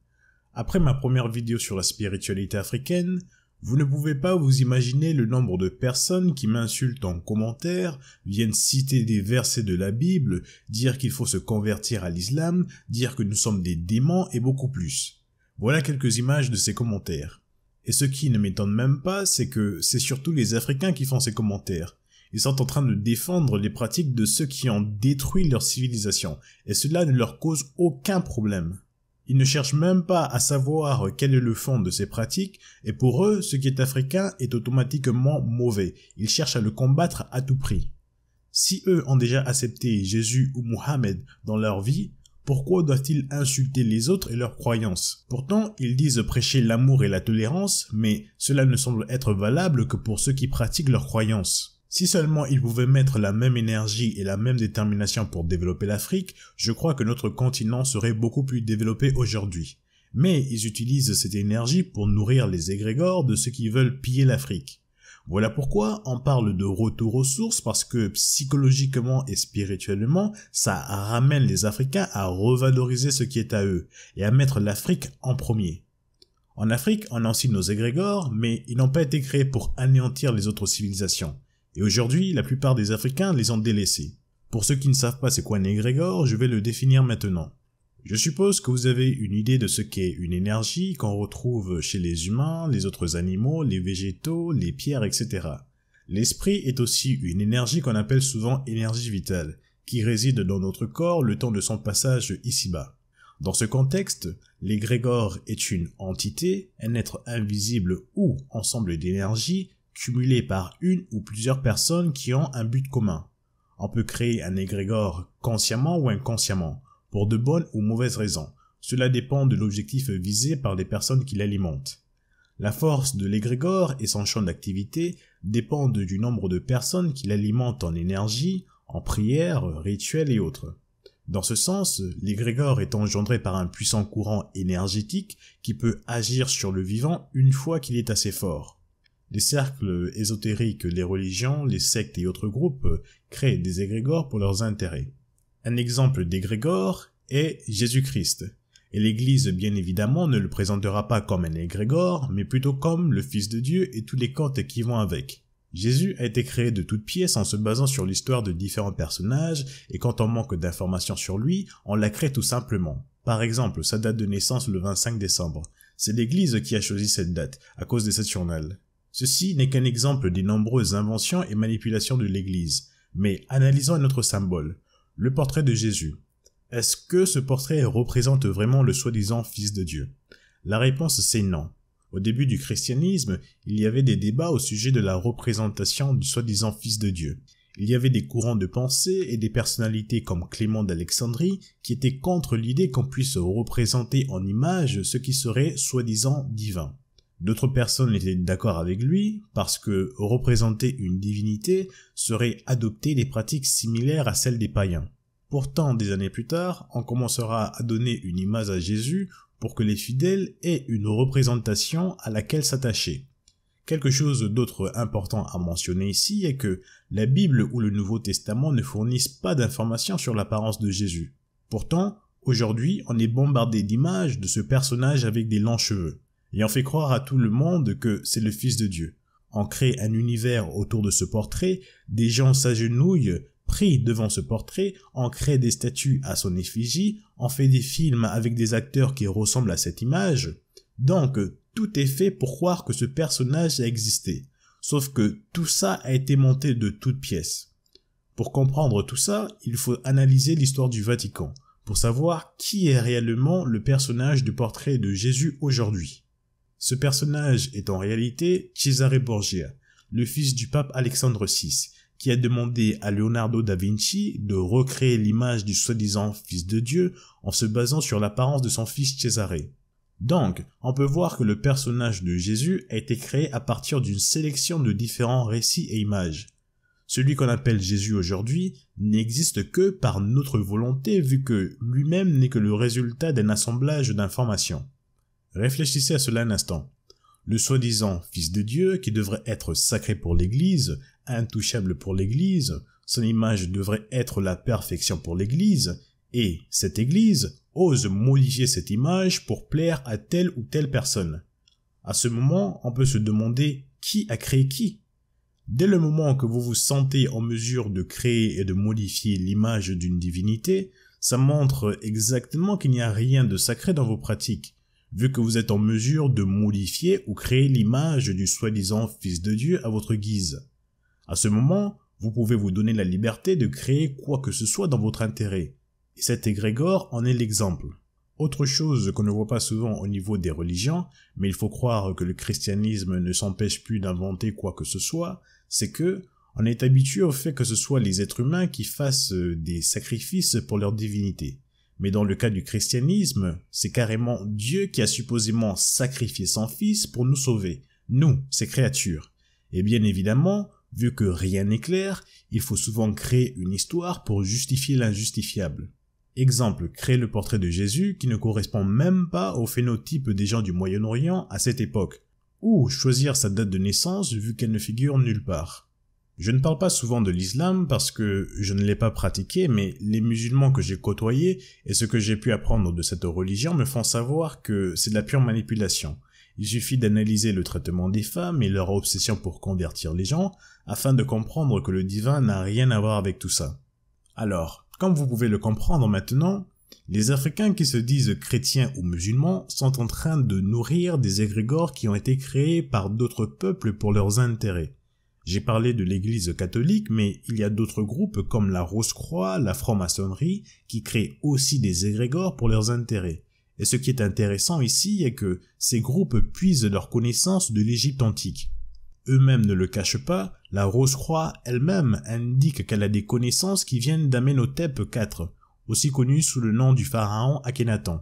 Après ma première vidéo sur la spiritualité africaine, vous ne pouvez pas vous imaginer le nombre de personnes qui m'insultent en commentaire, viennent citer des versets de la Bible, dire qu'il faut se convertir à l'islam, dire que nous sommes des démons et beaucoup plus. Voilà quelques images de ces commentaires. Et ce qui ne m'étonne même pas, c'est que c'est surtout les Africains qui font ces commentaires. Ils sont en train de défendre les pratiques de ceux qui ont détruit leur civilisation, et cela ne leur cause aucun problème. Ils ne cherchent même pas à savoir quel est le fond de ces pratiques, et pour eux, ce qui est africain est automatiquement mauvais. Ils cherchent à le combattre à tout prix. Si eux ont déjà accepté Jésus ou Mohammed dans leur vie, pourquoi doivent-ils insulter les autres et leurs croyances Pourtant, ils disent prêcher l'amour et la tolérance, mais cela ne semble être valable que pour ceux qui pratiquent leurs croyances. Si seulement ils pouvaient mettre la même énergie et la même détermination pour développer l'Afrique, je crois que notre continent serait beaucoup plus développé aujourd'hui. Mais ils utilisent cette énergie pour nourrir les égrégores de ceux qui veulent piller l'Afrique. Voilà pourquoi on parle de retour aux sources parce que psychologiquement et spirituellement, ça ramène les Africains à revaloriser ce qui est à eux et à mettre l'Afrique en premier. En Afrique, on en signe nos égrégores, mais ils n'ont pas été créés pour anéantir les autres civilisations. Et aujourd'hui, la plupart des Africains les ont délaissés. Pour ceux qui ne savent pas c'est quoi un égrégore, je vais le définir maintenant. Je suppose que vous avez une idée de ce qu'est une énergie qu'on retrouve chez les humains, les autres animaux, les végétaux, les pierres, etc. L'esprit est aussi une énergie qu'on appelle souvent énergie vitale, qui réside dans notre corps le temps de son passage ici-bas. Dans ce contexte, l'égrégore est une entité, un être invisible ou ensemble d'énergie cumulé par une ou plusieurs personnes qui ont un but commun. On peut créer un égrégore consciemment ou inconsciemment pour de bonnes ou mauvaises raisons. Cela dépend de l'objectif visé par les personnes qui l'alimentent. La force de l'égrégore et son champ d'activité dépendent du nombre de personnes qui l'alimentent en énergie, en prière, rituels et autres. Dans ce sens, l'égrégore est engendré par un puissant courant énergétique qui peut agir sur le vivant une fois qu'il est assez fort. Les cercles ésotériques, les religions, les sectes et autres groupes créent des égrégores pour leurs intérêts. Un exemple d'égrégore est Jésus-Christ, et l'Église bien évidemment ne le présentera pas comme un égrégore, mais plutôt comme le Fils de Dieu et tous les contes qui vont avec. Jésus a été créé de toutes pièces en se basant sur l'histoire de différents personnages, et quand on manque d'informations sur lui, on la crée tout simplement. Par exemple, sa date de naissance le 25 décembre. C'est l'Église qui a choisi cette date, à cause des journal. Ceci n'est qu'un exemple des nombreuses inventions et manipulations de l'Église. Mais analysons un autre symbole. Le portrait de Jésus. Est-ce que ce portrait représente vraiment le soi-disant Fils de Dieu La réponse c'est non. Au début du christianisme, il y avait des débats au sujet de la représentation du soi-disant Fils de Dieu. Il y avait des courants de pensée et des personnalités comme Clément d'Alexandrie qui étaient contre l'idée qu'on puisse représenter en image ce qui serait soi-disant divin. D'autres personnes étaient d'accord avec lui parce que représenter une divinité serait adopter des pratiques similaires à celles des païens. Pourtant, des années plus tard, on commencera à donner une image à Jésus pour que les fidèles aient une représentation à laquelle s'attacher. Quelque chose d'autre important à mentionner ici est que la Bible ou le Nouveau Testament ne fournissent pas d'informations sur l'apparence de Jésus. Pourtant, aujourd'hui, on est bombardé d'images de ce personnage avec des longs cheveux on fait croire à tout le monde que c'est le Fils de Dieu. On crée un univers autour de ce portrait, des gens s'agenouillent, prient devant ce portrait, on crée des statues à son effigie, on fait des films avec des acteurs qui ressemblent à cette image. Donc, tout est fait pour croire que ce personnage a existé. Sauf que tout ça a été monté de toutes pièces. Pour comprendre tout ça, il faut analyser l'histoire du Vatican, pour savoir qui est réellement le personnage du portrait de Jésus aujourd'hui. Ce personnage est en réalité Cesare Borgia, le fils du pape Alexandre VI, qui a demandé à Leonardo da Vinci de recréer l'image du soi-disant fils de Dieu en se basant sur l'apparence de son fils Cesare. Donc, on peut voir que le personnage de Jésus a été créé à partir d'une sélection de différents récits et images. Celui qu'on appelle Jésus aujourd'hui n'existe que par notre volonté vu que lui-même n'est que le résultat d'un assemblage d'informations. Réfléchissez à cela un instant. Le soi-disant Fils de Dieu, qui devrait être sacré pour l'Église, intouchable pour l'Église, son image devrait être la perfection pour l'Église, et cette Église ose modifier cette image pour plaire à telle ou telle personne. À ce moment, on peut se demander qui a créé qui Dès le moment que vous vous sentez en mesure de créer et de modifier l'image d'une divinité, ça montre exactement qu'il n'y a rien de sacré dans vos pratiques, vu que vous êtes en mesure de modifier ou créer l'image du soi-disant Fils de Dieu à votre guise. À ce moment, vous pouvez vous donner la liberté de créer quoi que ce soit dans votre intérêt. Et cet égrégore en est l'exemple. Autre chose qu'on ne voit pas souvent au niveau des religions, mais il faut croire que le christianisme ne s'empêche plus d'inventer quoi que ce soit, c'est que on est habitué au fait que ce soit les êtres humains qui fassent euh, des sacrifices pour leur divinité. Mais dans le cas du christianisme, c'est carrément Dieu qui a supposément sacrifié son Fils pour nous sauver, nous, ces créatures. Et bien évidemment, vu que rien n'est clair, il faut souvent créer une histoire pour justifier l'injustifiable. Exemple, créer le portrait de Jésus qui ne correspond même pas au phénotype des gens du Moyen-Orient à cette époque, ou choisir sa date de naissance vu qu'elle ne figure nulle part. Je ne parle pas souvent de l'islam parce que je ne l'ai pas pratiqué, mais les musulmans que j'ai côtoyés et ce que j'ai pu apprendre de cette religion me font savoir que c'est de la pure manipulation. Il suffit d'analyser le traitement des femmes et leur obsession pour convertir les gens afin de comprendre que le divin n'a rien à voir avec tout ça. Alors, comme vous pouvez le comprendre maintenant, les Africains qui se disent chrétiens ou musulmans sont en train de nourrir des égrégores qui ont été créés par d'autres peuples pour leurs intérêts. J'ai parlé de l'Église catholique, mais il y a d'autres groupes comme la Rose-Croix, la franc-maçonnerie, qui créent aussi des égrégores pour leurs intérêts. Et ce qui est intéressant ici est que ces groupes puisent leurs connaissances de l'Égypte antique. Eux-mêmes ne le cachent pas, la Rose-Croix elle-même indique qu'elle a des connaissances qui viennent d'Amenhotep IV, aussi connu sous le nom du pharaon Akhenaton,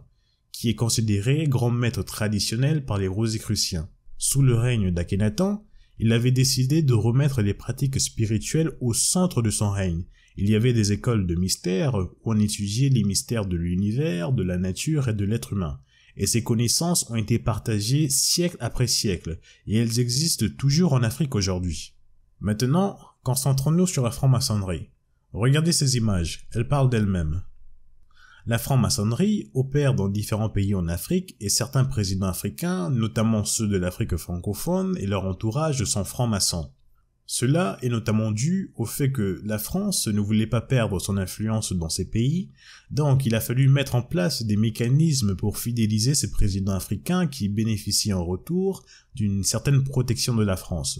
qui est considéré grand maître traditionnel par les Rosicruciens. Sous le règne d'Akhenaton, il avait décidé de remettre les pratiques spirituelles au centre de son règne. Il y avait des écoles de mystères où on étudiait les mystères de l'univers, de la nature et de l'être humain. Et ces connaissances ont été partagées siècle après siècle, et elles existent toujours en Afrique aujourd'hui. Maintenant, concentrons-nous sur la franc-maçonnerie. Regardez ces images, elles parlent d'elles-mêmes. La franc-maçonnerie opère dans différents pays en Afrique et certains présidents africains, notamment ceux de l'Afrique francophone et leur entourage sont francs-maçons. Cela est notamment dû au fait que la France ne voulait pas perdre son influence dans ces pays, donc il a fallu mettre en place des mécanismes pour fidéliser ces présidents africains qui bénéficient en retour d'une certaine protection de la France.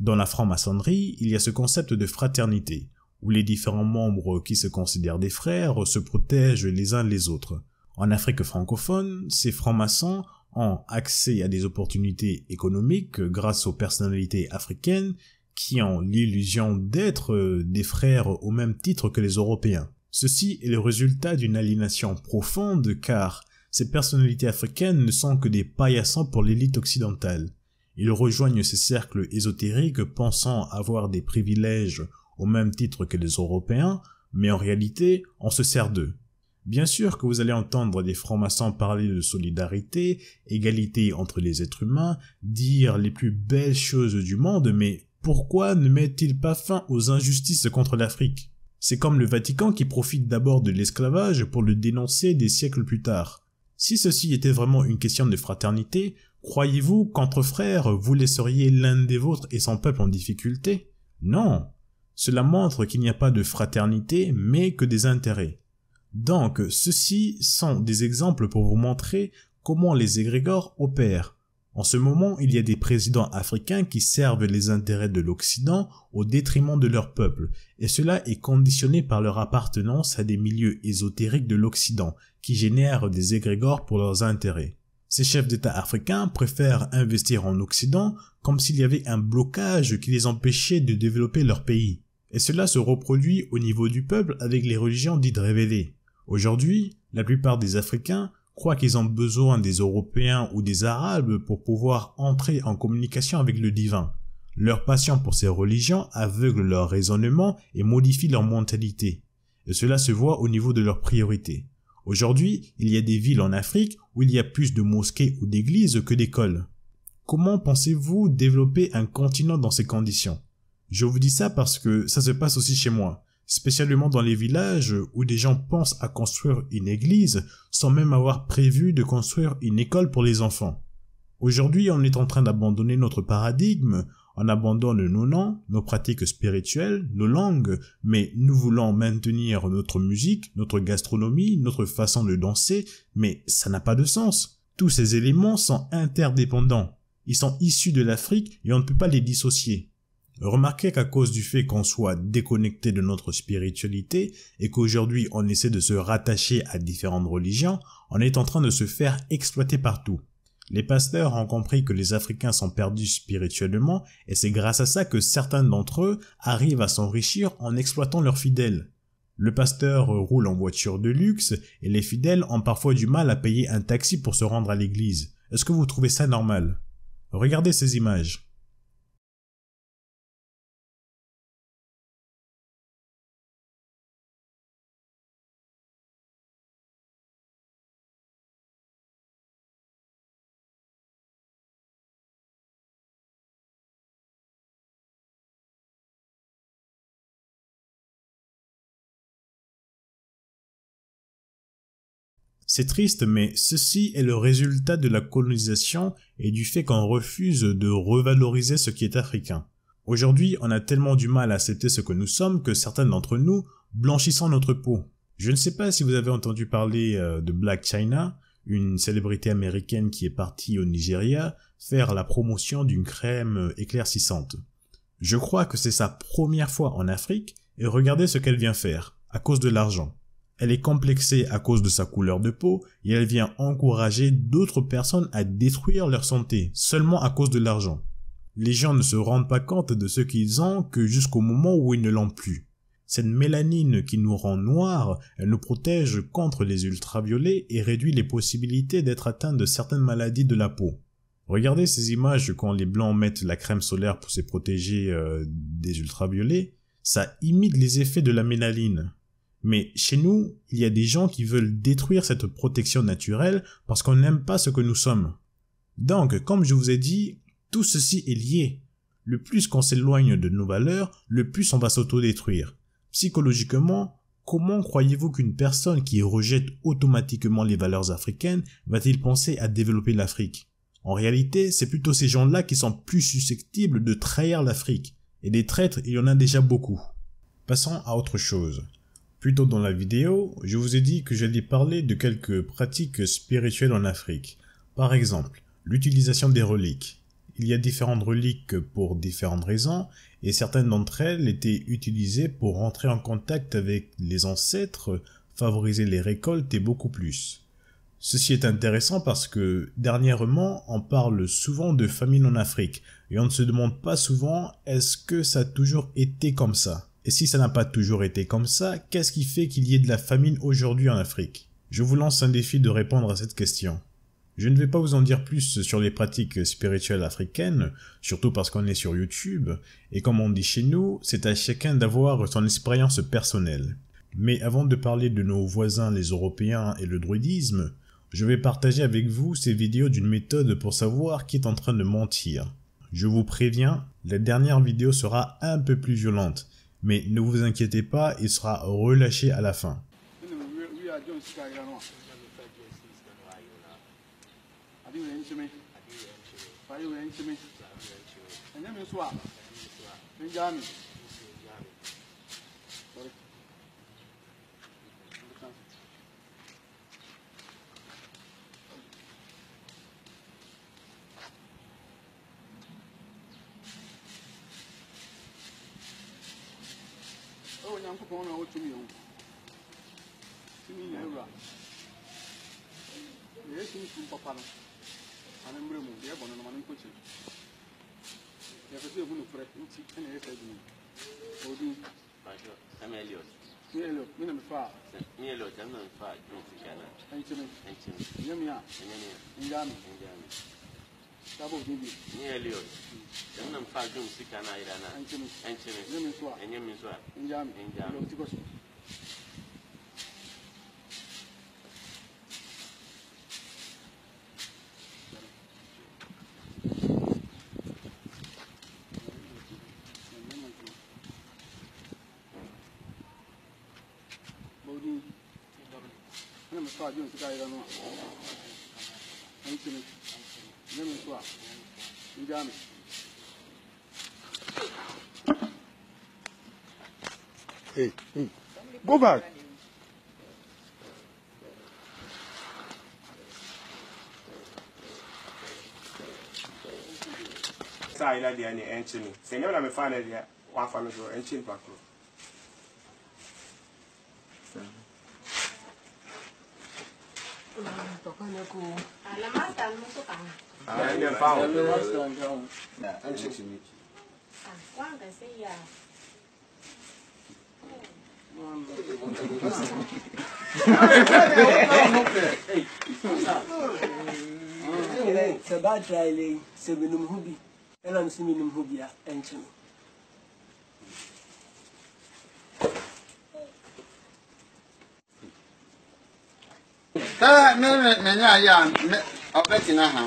Dans la franc-maçonnerie, il y a ce concept de fraternité où les différents membres qui se considèrent des frères se protègent les uns les autres. En Afrique francophone, ces francs-maçons ont accès à des opportunités économiques grâce aux personnalités africaines qui ont l'illusion d'être euh, des frères au même titre que les Européens. Ceci est le résultat d'une aliénation profonde car ces personnalités africaines ne sont que des paillassons pour l'élite occidentale. Ils rejoignent ces cercles ésotériques pensant avoir des privilèges au même titre que les Européens, mais en réalité, on se sert d'eux. Bien sûr que vous allez entendre des francs-maçons parler de solidarité, égalité entre les êtres humains, dire les plus belles choses du monde, mais pourquoi ne mettent-ils pas fin aux injustices contre l'Afrique C'est comme le Vatican qui profite d'abord de l'esclavage pour le dénoncer des siècles plus tard. Si ceci était vraiment une question de fraternité, croyez-vous qu'entre frères, vous laisseriez l'un des vôtres et son peuple en difficulté Non, cela montre qu'il n'y a pas de fraternité, mais que des intérêts. Donc, ceux-ci sont des exemples pour vous montrer comment les égrégores opèrent. En ce moment, il y a des présidents africains qui servent les intérêts de l'Occident au détriment de leur peuple, et cela est conditionné par leur appartenance à des milieux ésotériques de l'Occident, qui génèrent des égrégores pour leurs intérêts. Ces chefs d'État africains préfèrent investir en Occident comme s'il y avait un blocage qui les empêchait de développer leur pays. Et cela se reproduit au niveau du peuple avec les religions dites révélées. Aujourd'hui, la plupart des Africains croient qu'ils ont besoin des Européens ou des Arabes pour pouvoir entrer en communication avec le divin. Leur passion pour ces religions aveugle leur raisonnement et modifie leur mentalité. Et cela se voit au niveau de leurs priorités. Aujourd'hui, il y a des villes en Afrique où il y a plus de mosquées ou d'églises que d'écoles. Comment pensez-vous développer un continent dans ces conditions je vous dis ça parce que ça se passe aussi chez moi, spécialement dans les villages où des gens pensent à construire une église sans même avoir prévu de construire une école pour les enfants. Aujourd'hui, on est en train d'abandonner notre paradigme, on abandonne nos noms, nos pratiques spirituelles, nos langues, mais nous voulons maintenir notre musique, notre gastronomie, notre façon de danser, mais ça n'a pas de sens. Tous ces éléments sont interdépendants. Ils sont issus de l'Afrique et on ne peut pas les dissocier. Remarquez qu'à cause du fait qu'on soit déconnecté de notre spiritualité et qu'aujourd'hui on essaie de se rattacher à différentes religions, on est en train de se faire exploiter partout. Les pasteurs ont compris que les Africains sont perdus spirituellement et c'est grâce à ça que certains d'entre eux arrivent à s'enrichir en exploitant leurs fidèles. Le pasteur roule en voiture de luxe et les fidèles ont parfois du mal à payer un taxi pour se rendre à l'église. Est-ce que vous trouvez ça normal Regardez ces images. C'est triste, mais ceci est le résultat de la colonisation et du fait qu'on refuse de revaloriser ce qui est africain. Aujourd'hui, on a tellement du mal à accepter ce que nous sommes que certains d'entre nous blanchissons notre peau. Je ne sais pas si vous avez entendu parler euh, de Black China, une célébrité américaine qui est partie au Nigeria faire la promotion d'une crème euh, éclaircissante. Je crois que c'est sa première fois en Afrique et regardez ce qu'elle vient faire, à cause de l'argent. Elle est complexée à cause de sa couleur de peau et elle vient encourager d'autres personnes à détruire leur santé seulement à cause de l'argent. Les gens ne se rendent pas compte de ce qu'ils ont que jusqu'au moment où ils ne l'ont plus. Cette mélanine qui nous rend noirs, elle nous protège contre les ultraviolets et réduit les possibilités d'être atteintes de certaines maladies de la peau. Regardez ces images quand les blancs mettent la crème solaire pour se protéger euh, des ultraviolets, ça imite les effets de la mélanine. Mais chez nous, il y a des gens qui veulent détruire cette protection naturelle parce qu'on n'aime pas ce que nous sommes. Donc, comme je vous ai dit, tout ceci est lié. Le plus qu'on s'éloigne de nos valeurs, le plus on va s'autodétruire. Psychologiquement, comment croyez-vous qu'une personne qui rejette automatiquement les valeurs africaines va-t-il penser à développer l'Afrique En réalité, c'est plutôt ces gens-là qui sont plus susceptibles de trahir l'Afrique. Et des traîtres, il y en a déjà beaucoup. Passons à autre chose. Plutôt dans la vidéo, je vous ai dit que j'allais parler de quelques pratiques spirituelles en Afrique. Par exemple, l'utilisation des reliques. Il y a différentes reliques pour différentes raisons, et certaines d'entre elles étaient utilisées pour rentrer en contact avec les ancêtres, favoriser les récoltes et beaucoup plus. Ceci est intéressant parce que dernièrement, on parle souvent de famine en Afrique, et on ne se demande pas souvent est-ce que ça a toujours été comme ça. Et si ça n'a pas toujours été comme ça, qu'est-ce qui fait qu'il y ait de la famine aujourd'hui en Afrique Je vous lance un défi de répondre à cette question. Je ne vais pas vous en dire plus sur les pratiques spirituelles africaines, surtout parce qu'on est sur YouTube, et comme on dit chez nous, c'est à chacun d'avoir son expérience personnelle. Mais avant de parler de nos voisins les Européens et le druidisme, je vais partager avec vous ces vidéos d'une méthode pour savoir qui est en train de mentir. Je vous préviens, la dernière vidéo sera un peu plus violente, mais ne vous inquiétez pas, il sera relâché à la fin. ɛwɔ nyankopɔn na wɔtumi yɛ wo tumi nyɛ wura deɛ ɛsum sum papa no ane mmerɛ mu deɛ ɛbɔ no noma no nkɔkyi yɛpɛ sɛ ɛhu nokorɛ nti ɛna ɛyɛ saa adwuma ɔdum ɛma eliot me eliot me na mefaa me eliot ɛm na mefaa dwom sika no ɛnkyeme ɛnkyeme nyame a ɛnyame a ngyaa me ngyaa me sabo bibi ni eliot dan nan fa jom sika na ira na enchini enchini ni so enye mi so njami njami lo tiko so Bodin. Ana mustahil sika ira no. جامع Hey, hey, go back. saa ila deɛ ne ɛnkye no sɛ nyɛ na mefa no deɛ wafa no so ɛnkye nipa koro Alamata, no so kana ẹ̀ẹ́dẹ̀ fáwọn. wọ́n kàn sí yà. sɛ baatra ele sɛ menom ho bi ɛnam sɛ menom ho bi a ɛnkyɛ me sɛ ne ne nyɛ ayɛ a ɔbɛtena ha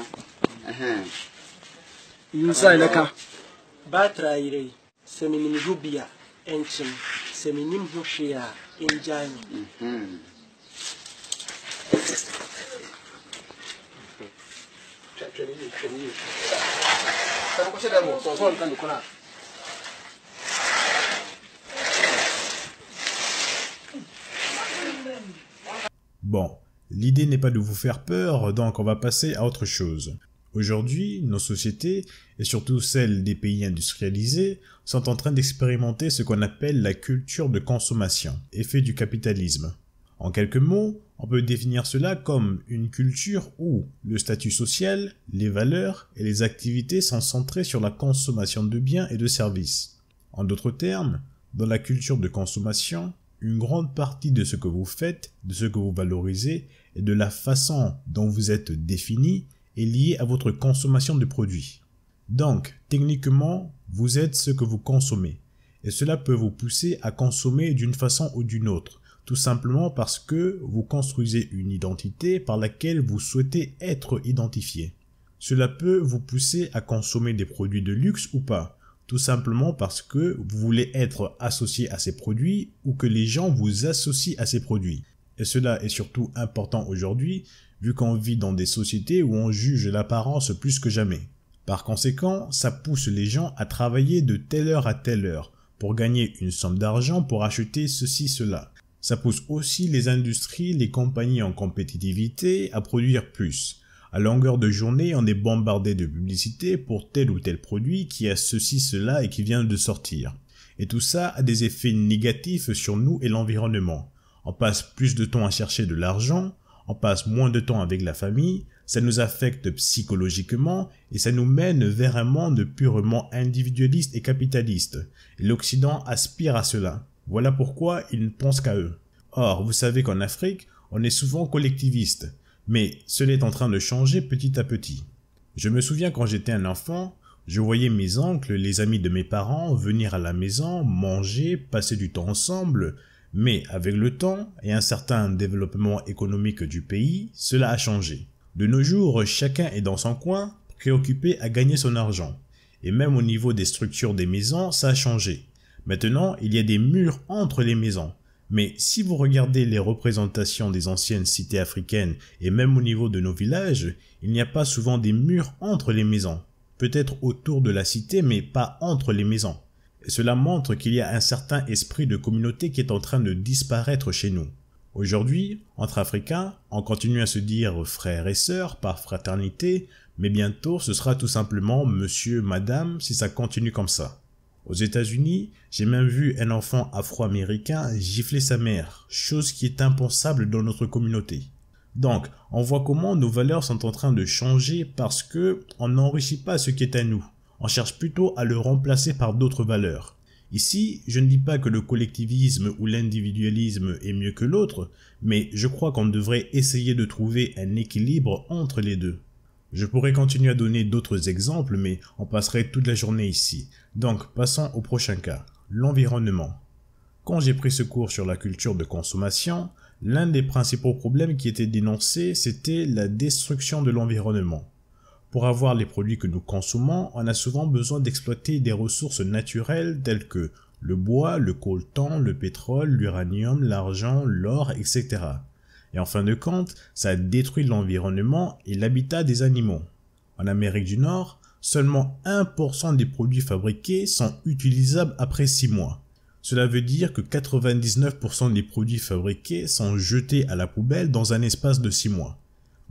Bon, l'idée n'est pas de vous faire peur, donc on va passer à autre chose. Aujourd'hui, nos sociétés, et surtout celles des pays industrialisés, sont en train d'expérimenter ce qu'on appelle la culture de consommation, effet du capitalisme. En quelques mots, on peut définir cela comme une culture où le statut social, les valeurs et les activités sont centrés sur la consommation de biens et de services. En d'autres termes, dans la culture de consommation, une grande partie de ce que vous faites, de ce que vous valorisez et de la façon dont vous êtes défini est lié à votre consommation de produits. Donc, techniquement, vous êtes ce que vous consommez. Et cela peut vous pousser à consommer d'une façon ou d'une autre, tout simplement parce que vous construisez une identité par laquelle vous souhaitez être identifié. Cela peut vous pousser à consommer des produits de luxe ou pas, tout simplement parce que vous voulez être associé à ces produits ou que les gens vous associent à ces produits. Et cela est surtout important aujourd'hui vu qu'on vit dans des sociétés où on juge l'apparence plus que jamais. Par conséquent, ça pousse les gens à travailler de telle heure à telle heure pour gagner une somme d'argent pour acheter ceci, cela. Ça pousse aussi les industries, les compagnies en compétitivité à produire plus. À longueur de journée, on est bombardé de publicités pour tel ou tel produit qui a ceci, cela et qui vient de sortir. Et tout ça a des effets négatifs sur nous et l'environnement. On passe plus de temps à chercher de l'argent, on passe moins de temps avec la famille, ça nous affecte psychologiquement et ça nous mène vers un monde purement individualiste et capitaliste. L'Occident aspire à cela. Voilà pourquoi il ne pense qu'à eux. Or, vous savez qu'en Afrique, on est souvent collectiviste, mais cela est en train de changer petit à petit. Je me souviens quand j'étais un enfant, je voyais mes oncles, les amis de mes parents venir à la maison, manger, passer du temps ensemble, mais avec le temps et un certain développement économique du pays, cela a changé. De nos jours, chacun est dans son coin, préoccupé à gagner son argent. Et même au niveau des structures des maisons, ça a changé. Maintenant, il y a des murs entre les maisons. Mais si vous regardez les représentations des anciennes cités africaines et même au niveau de nos villages, il n'y a pas souvent des murs entre les maisons. Peut-être autour de la cité, mais pas entre les maisons. Cela montre qu'il y a un certain esprit de communauté qui est en train de disparaître chez nous. Aujourd'hui, entre Africains, on continue à se dire frères et sœurs par fraternité, mais bientôt ce sera tout simplement monsieur, madame si ça continue comme ça. Aux États-Unis, j'ai même vu un enfant afro-américain gifler sa mère, chose qui est impensable dans notre communauté. Donc, on voit comment nos valeurs sont en train de changer parce que on n'enrichit pas ce qui est à nous on cherche plutôt à le remplacer par d'autres valeurs. Ici, je ne dis pas que le collectivisme ou l'individualisme est mieux que l'autre, mais je crois qu'on devrait essayer de trouver un équilibre entre les deux. Je pourrais continuer à donner d'autres exemples, mais on passerait toute la journée ici. Donc, passons au prochain cas, l'environnement. Quand j'ai pris ce cours sur la culture de consommation, l'un des principaux problèmes qui était dénoncé, c'était la destruction de l'environnement. Pour avoir les produits que nous consommons, on a souvent besoin d'exploiter des ressources naturelles telles que le bois, le coltan, le pétrole, l'uranium, l'argent, l'or, etc. Et en fin de compte, ça détruit l'environnement et l'habitat des animaux. En Amérique du Nord, seulement 1% des produits fabriqués sont utilisables après 6 mois. Cela veut dire que 99% des produits fabriqués sont jetés à la poubelle dans un espace de 6 mois.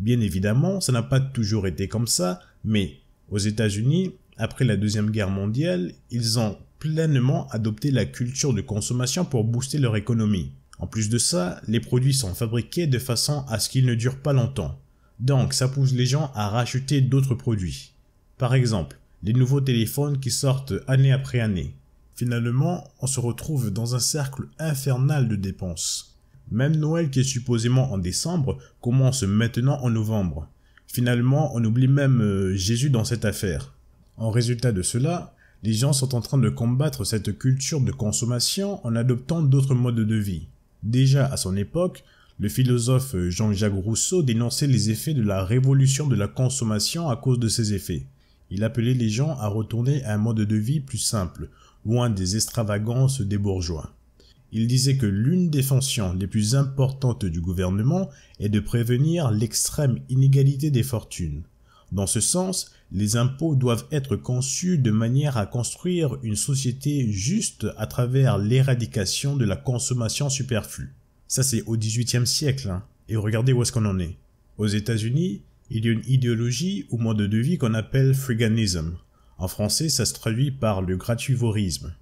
Bien évidemment, ça n'a pas toujours été comme ça, mais aux États-Unis, après la Deuxième Guerre mondiale, ils ont pleinement adopté la culture de consommation pour booster leur économie. En plus de ça, les produits sont fabriqués de façon à ce qu'ils ne durent pas longtemps. Donc ça pousse les gens à racheter d'autres produits. Par exemple, les nouveaux téléphones qui sortent année après année. Finalement, on se retrouve dans un cercle infernal de dépenses. Même Noël qui est supposément en décembre commence maintenant en novembre. Finalement, on oublie même euh, Jésus dans cette affaire. En résultat de cela, les gens sont en train de combattre cette culture de consommation en adoptant d'autres modes de vie. Déjà à son époque, le philosophe Jean-Jacques Rousseau dénonçait les effets de la révolution de la consommation à cause de ces effets. Il appelait les gens à retourner à un mode de vie plus simple, loin des extravagances des bourgeois il disait que l'une des fonctions les plus importantes du gouvernement est de prévenir l'extrême inégalité des fortunes. Dans ce sens, les impôts doivent être conçus de manière à construire une société juste à travers l'éradication de la consommation superflue. Ça c'est au XVIIIe siècle, hein. et regardez où est-ce qu'on en est. Aux États-Unis, il y a une idéologie ou mode de vie qu'on appelle freeganism. En français, ça se traduit par le gratuivorisme.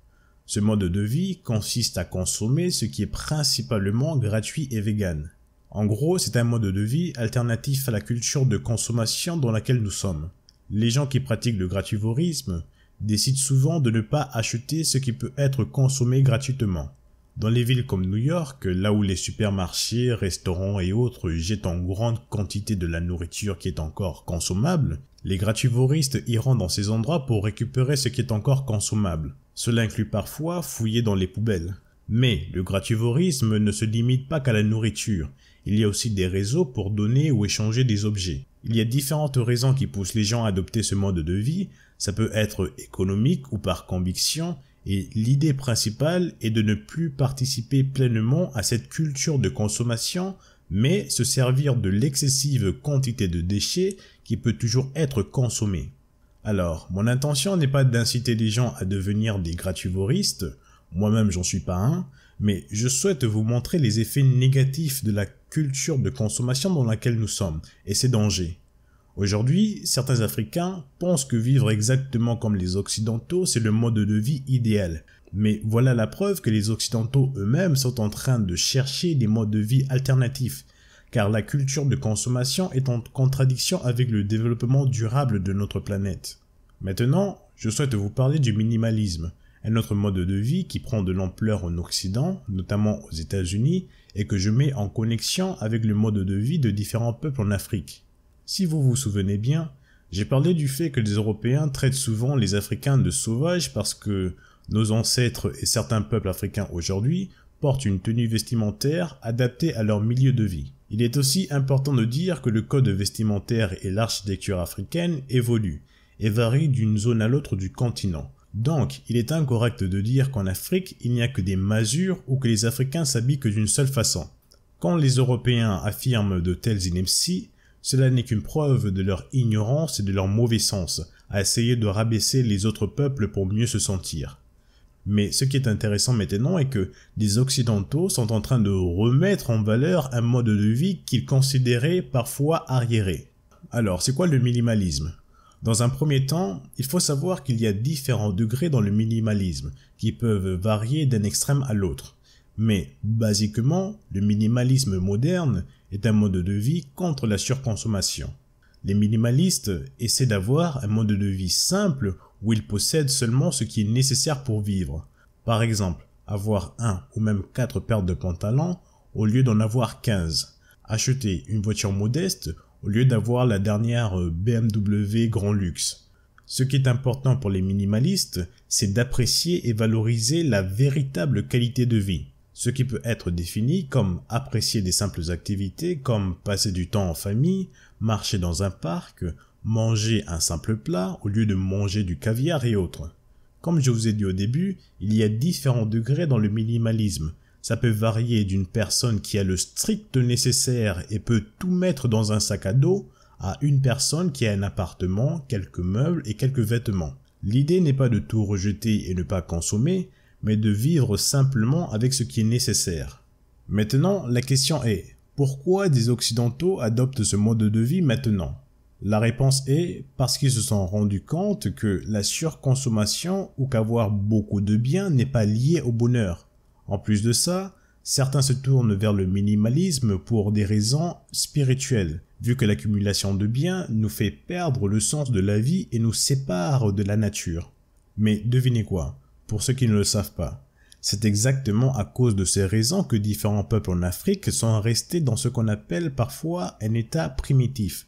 Ce mode de vie consiste à consommer ce qui est principalement gratuit et vegan. En gros, c'est un mode de vie alternatif à la culture de consommation dans laquelle nous sommes. Les gens qui pratiquent le gratuivorisme décident souvent de ne pas acheter ce qui peut être consommé gratuitement. Dans les villes comme New York, là où les supermarchés, restaurants et autres jettent en grande quantité de la nourriture qui est encore consommable, les grativoristes iront dans ces endroits pour récupérer ce qui est encore consommable. Cela inclut parfois fouiller dans les poubelles. Mais le grativorisme ne se limite pas qu'à la nourriture. Il y a aussi des réseaux pour donner ou échanger des objets. Il y a différentes raisons qui poussent les gens à adopter ce mode de vie. Ça peut être économique ou par conviction. Et l'idée principale est de ne plus participer pleinement à cette culture de consommation, mais se servir de l'excessive quantité de déchets qui peut toujours être consommé. Alors, mon intention n'est pas d'inciter les gens à devenir des gratuvoristes, moi-même j'en suis pas un, mais je souhaite vous montrer les effets négatifs de la culture de consommation dans laquelle nous sommes, et ses dangers. Aujourd'hui, certains Africains pensent que vivre exactement comme les Occidentaux, c'est le mode de vie idéal. Mais voilà la preuve que les Occidentaux eux-mêmes sont en train de chercher des modes de vie alternatifs, car la culture de consommation est en contradiction avec le développement durable de notre planète. Maintenant, je souhaite vous parler du minimalisme, un autre mode de vie qui prend de l'ampleur en Occident, notamment aux États-Unis, et que je mets en connexion avec le mode de vie de différents peuples en Afrique. Si vous vous souvenez bien, j'ai parlé du fait que les Européens traitent souvent les Africains de sauvages parce que nos ancêtres et certains peuples africains aujourd'hui portent une tenue vestimentaire adaptée à leur milieu de vie. Il est aussi important de dire que le code vestimentaire et l'architecture africaine évoluent et varient d'une zone à l'autre du continent. Donc, il est incorrect de dire qu'en Afrique, il n'y a que des masures ou que les Africains s'habillent que d'une seule façon. Quand les Européens affirment de telles inepties, cela n'est qu'une preuve de leur ignorance et de leur mauvais sens à essayer de rabaisser les autres peuples pour mieux se sentir. Mais ce qui est intéressant maintenant est que des Occidentaux sont en train de remettre en valeur un mode de vie qu'ils considéraient parfois arriéré. Alors, c'est quoi le minimalisme Dans un premier temps, il faut savoir qu'il y a différents degrés dans le minimalisme, qui peuvent varier d'un extrême à l'autre. Mais, basiquement, le minimalisme moderne est un mode de vie contre la surconsommation. Les minimalistes essaient d'avoir un mode de vie simple où il possède seulement ce qui est nécessaire pour vivre. Par exemple, avoir un ou même quatre paires de pantalons au lieu d'en avoir quinze, Acheter une voiture modeste au lieu d'avoir la dernière euh, BMW grand luxe. Ce qui est important pour les minimalistes, c'est d'apprécier et valoriser la véritable qualité de vie, ce qui peut être défini comme apprécier des simples activités comme passer du temps en famille, marcher dans un parc, Manger un simple plat au lieu de manger du caviar et autres. Comme je vous ai dit au début, il y a différents degrés dans le minimalisme. Ça peut varier d'une personne qui a le strict nécessaire et peut tout mettre dans un sac à dos à une personne qui a un appartement, quelques meubles et quelques vêtements. L'idée n'est pas de tout rejeter et ne pas consommer, mais de vivre simplement avec ce qui est nécessaire. Maintenant, la question est, pourquoi des Occidentaux adoptent ce mode de vie maintenant la réponse est parce qu'ils se sont rendus compte que la surconsommation ou qu'avoir beaucoup de biens n'est pas lié au bonheur. En plus de ça, certains se tournent vers le minimalisme pour des raisons spirituelles, vu que l'accumulation de biens nous fait perdre le sens de la vie et nous sépare de la nature. Mais devinez quoi, pour ceux qui ne le savent pas, c'est exactement à cause de ces raisons que différents peuples en Afrique sont restés dans ce qu'on appelle parfois un état primitif,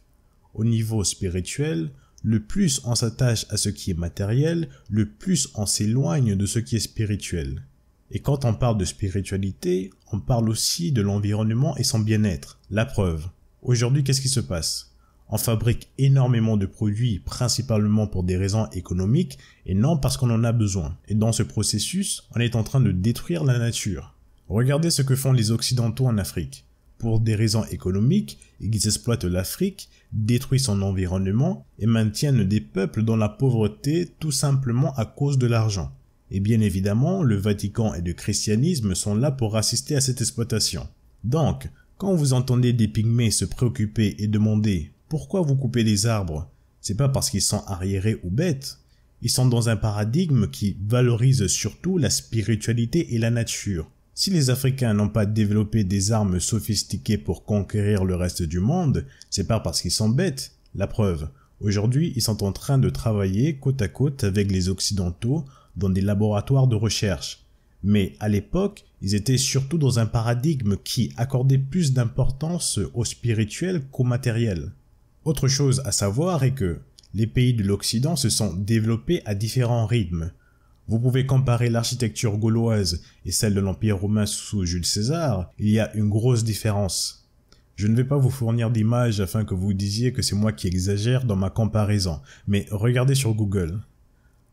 au niveau spirituel, le plus on s'attache à ce qui est matériel, le plus on s'éloigne de ce qui est spirituel. Et quand on parle de spiritualité, on parle aussi de l'environnement et son bien-être. La preuve. Aujourd'hui, qu'est-ce qui se passe On fabrique énormément de produits principalement pour des raisons économiques et non parce qu'on en a besoin. Et dans ce processus, on est en train de détruire la nature. Regardez ce que font les Occidentaux en Afrique. Pour des raisons économiques, ils exploitent l'Afrique détruit son environnement et maintiennent des peuples dans la pauvreté tout simplement à cause de l'argent. Et bien évidemment, le Vatican et le christianisme sont là pour assister à cette exploitation. Donc, quand vous entendez des pygmées se préoccuper et demander pourquoi vous coupez des arbres, c'est pas parce qu'ils sont arriérés ou bêtes, ils sont dans un paradigme qui valorise surtout la spiritualité et la nature. Si les Africains n'ont pas développé des armes sophistiquées pour conquérir le reste du monde, c'est pas parce qu'ils sont bêtes. La preuve, aujourd'hui ils sont en train de travailler côte à côte avec les Occidentaux dans des laboratoires de recherche. Mais à l'époque, ils étaient surtout dans un paradigme qui accordait plus d'importance au spirituel qu'au matériel. Autre chose à savoir est que les pays de l'Occident se sont développés à différents rythmes. Vous pouvez comparer l'architecture gauloise et celle de l'Empire romain sous Jules César, il y a une grosse différence. Je ne vais pas vous fournir d'images afin que vous disiez que c'est moi qui exagère dans ma comparaison, mais regardez sur Google.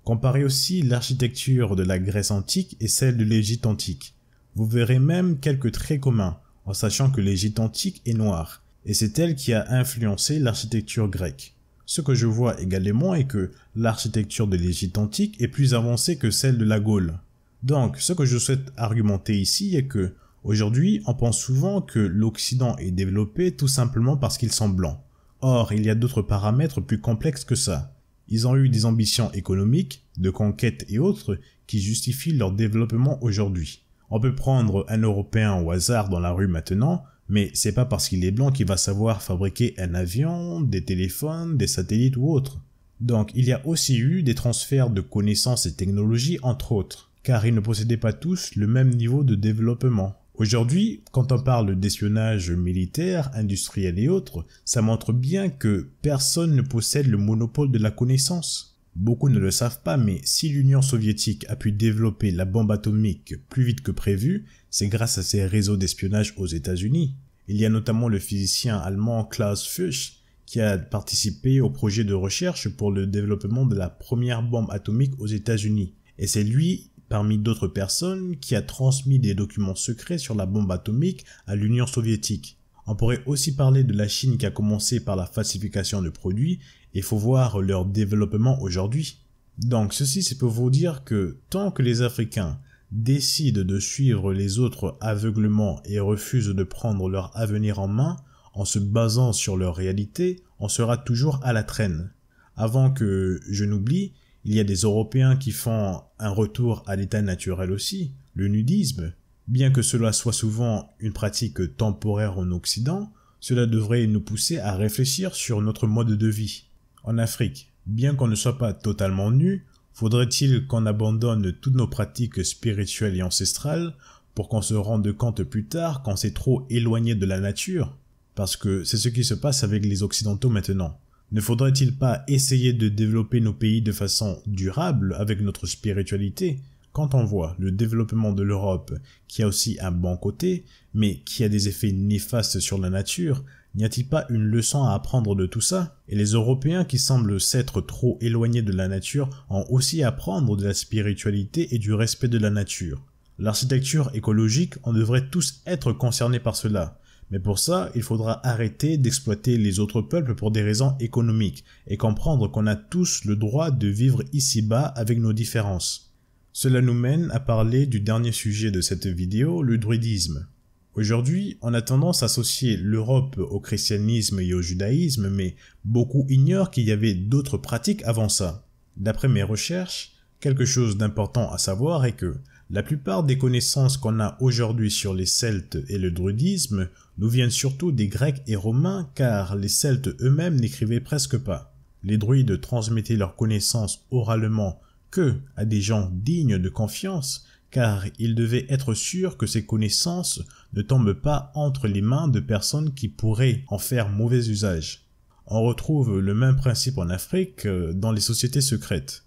Comparez aussi l'architecture de la Grèce antique et celle de l'Égypte antique. Vous verrez même quelques traits communs, en sachant que l'Égypte antique est noire, et c'est elle qui a influencé l'architecture grecque. Ce que je vois également est que l'architecture de l'Égypte antique est plus avancée que celle de la Gaule. Donc, ce que je souhaite argumenter ici est que, aujourd'hui, on pense souvent que l'Occident est développé tout simplement parce qu'il sont blancs. Or, il y a d'autres paramètres plus complexes que ça. Ils ont eu des ambitions économiques, de conquête et autres qui justifient leur développement aujourd'hui. On peut prendre un Européen au hasard dans la rue maintenant, mais c'est pas parce qu'il est blanc qu'il va savoir fabriquer un avion, des téléphones, des satellites ou autres. Donc il y a aussi eu des transferts de connaissances et technologies entre autres, car ils ne possédaient pas tous le même niveau de développement. Aujourd'hui, quand on parle d'espionnage militaire, industriel et autres, ça montre bien que personne ne possède le monopole de la connaissance. Beaucoup ne le savent pas, mais si l'Union soviétique a pu développer la bombe atomique plus vite que prévu, c'est grâce à ses réseaux d'espionnage aux États-Unis. Il y a notamment le physicien allemand Klaus Fuchs qui a participé au projet de recherche pour le développement de la première bombe atomique aux États-Unis. Et c'est lui, parmi d'autres personnes, qui a transmis des documents secrets sur la bombe atomique à l'Union soviétique. On pourrait aussi parler de la Chine qui a commencé par la falsification de produits et faut voir leur développement aujourd'hui. Donc ceci c'est pour vous dire que tant que les Africains décident de suivre les autres aveuglement et refusent de prendre leur avenir en main en se basant sur leur réalité, on sera toujours à la traîne. Avant que je n'oublie, il y a des Européens qui font un retour à l'état naturel aussi, le nudisme, Bien que cela soit souvent une pratique temporaire en Occident, cela devrait nous pousser à réfléchir sur notre mode de vie. En Afrique, bien qu'on ne soit pas totalement nu, faudrait-il qu'on abandonne toutes nos pratiques spirituelles et ancestrales pour qu'on se rende compte plus tard qu'on s'est trop éloigné de la nature Parce que c'est ce qui se passe avec les Occidentaux maintenant. Ne faudrait-il pas essayer de développer nos pays de façon durable avec notre spiritualité quand on voit le développement de l'Europe, qui a aussi un bon côté, mais qui a des effets néfastes sur la nature, n'y a-t-il pas une leçon à apprendre de tout ça Et les Européens qui semblent s'être trop éloignés de la nature ont aussi à apprendre de la spiritualité et du respect de la nature. L'architecture écologique, on devrait tous être concernés par cela. Mais pour ça, il faudra arrêter d'exploiter les autres peuples pour des raisons économiques et comprendre qu'on a tous le droit de vivre ici-bas avec nos différences. Cela nous mène à parler du dernier sujet de cette vidéo, le druidisme. Aujourd'hui, on a tendance à associer l'Europe au christianisme et au judaïsme, mais beaucoup ignorent qu'il y avait d'autres pratiques avant ça. D'après mes recherches, quelque chose d'important à savoir est que la plupart des connaissances qu'on a aujourd'hui sur les Celtes et le druidisme nous viennent surtout des Grecs et Romains car les Celtes eux-mêmes n'écrivaient presque pas. Les druides transmettaient leurs connaissances oralement que à des gens dignes de confiance, car il devait être sûr que ces connaissances ne tombent pas entre les mains de personnes qui pourraient en faire mauvais usage. On retrouve le même principe en Afrique euh, dans les sociétés secrètes.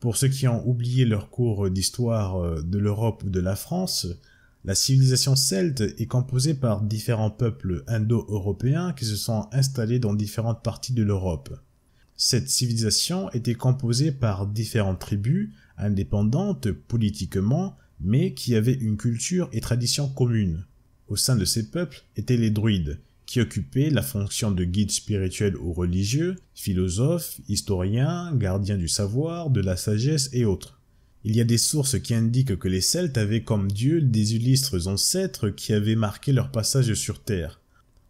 Pour ceux qui ont oublié leur cours d'histoire euh, de l'Europe ou de la France, la civilisation celte est composée par différents peuples indo-européens qui se sont installés dans différentes parties de l'Europe. Cette civilisation était composée par différentes tribus, indépendantes politiquement, mais qui avaient une culture et tradition communes. Au sein de ces peuples étaient les druides, qui occupaient la fonction de guides spirituels ou religieux, philosophes, historiens, gardiens du savoir, de la sagesse et autres. Il y a des sources qui indiquent que les Celtes avaient comme dieux des illustres ancêtres qui avaient marqué leur passage sur Terre,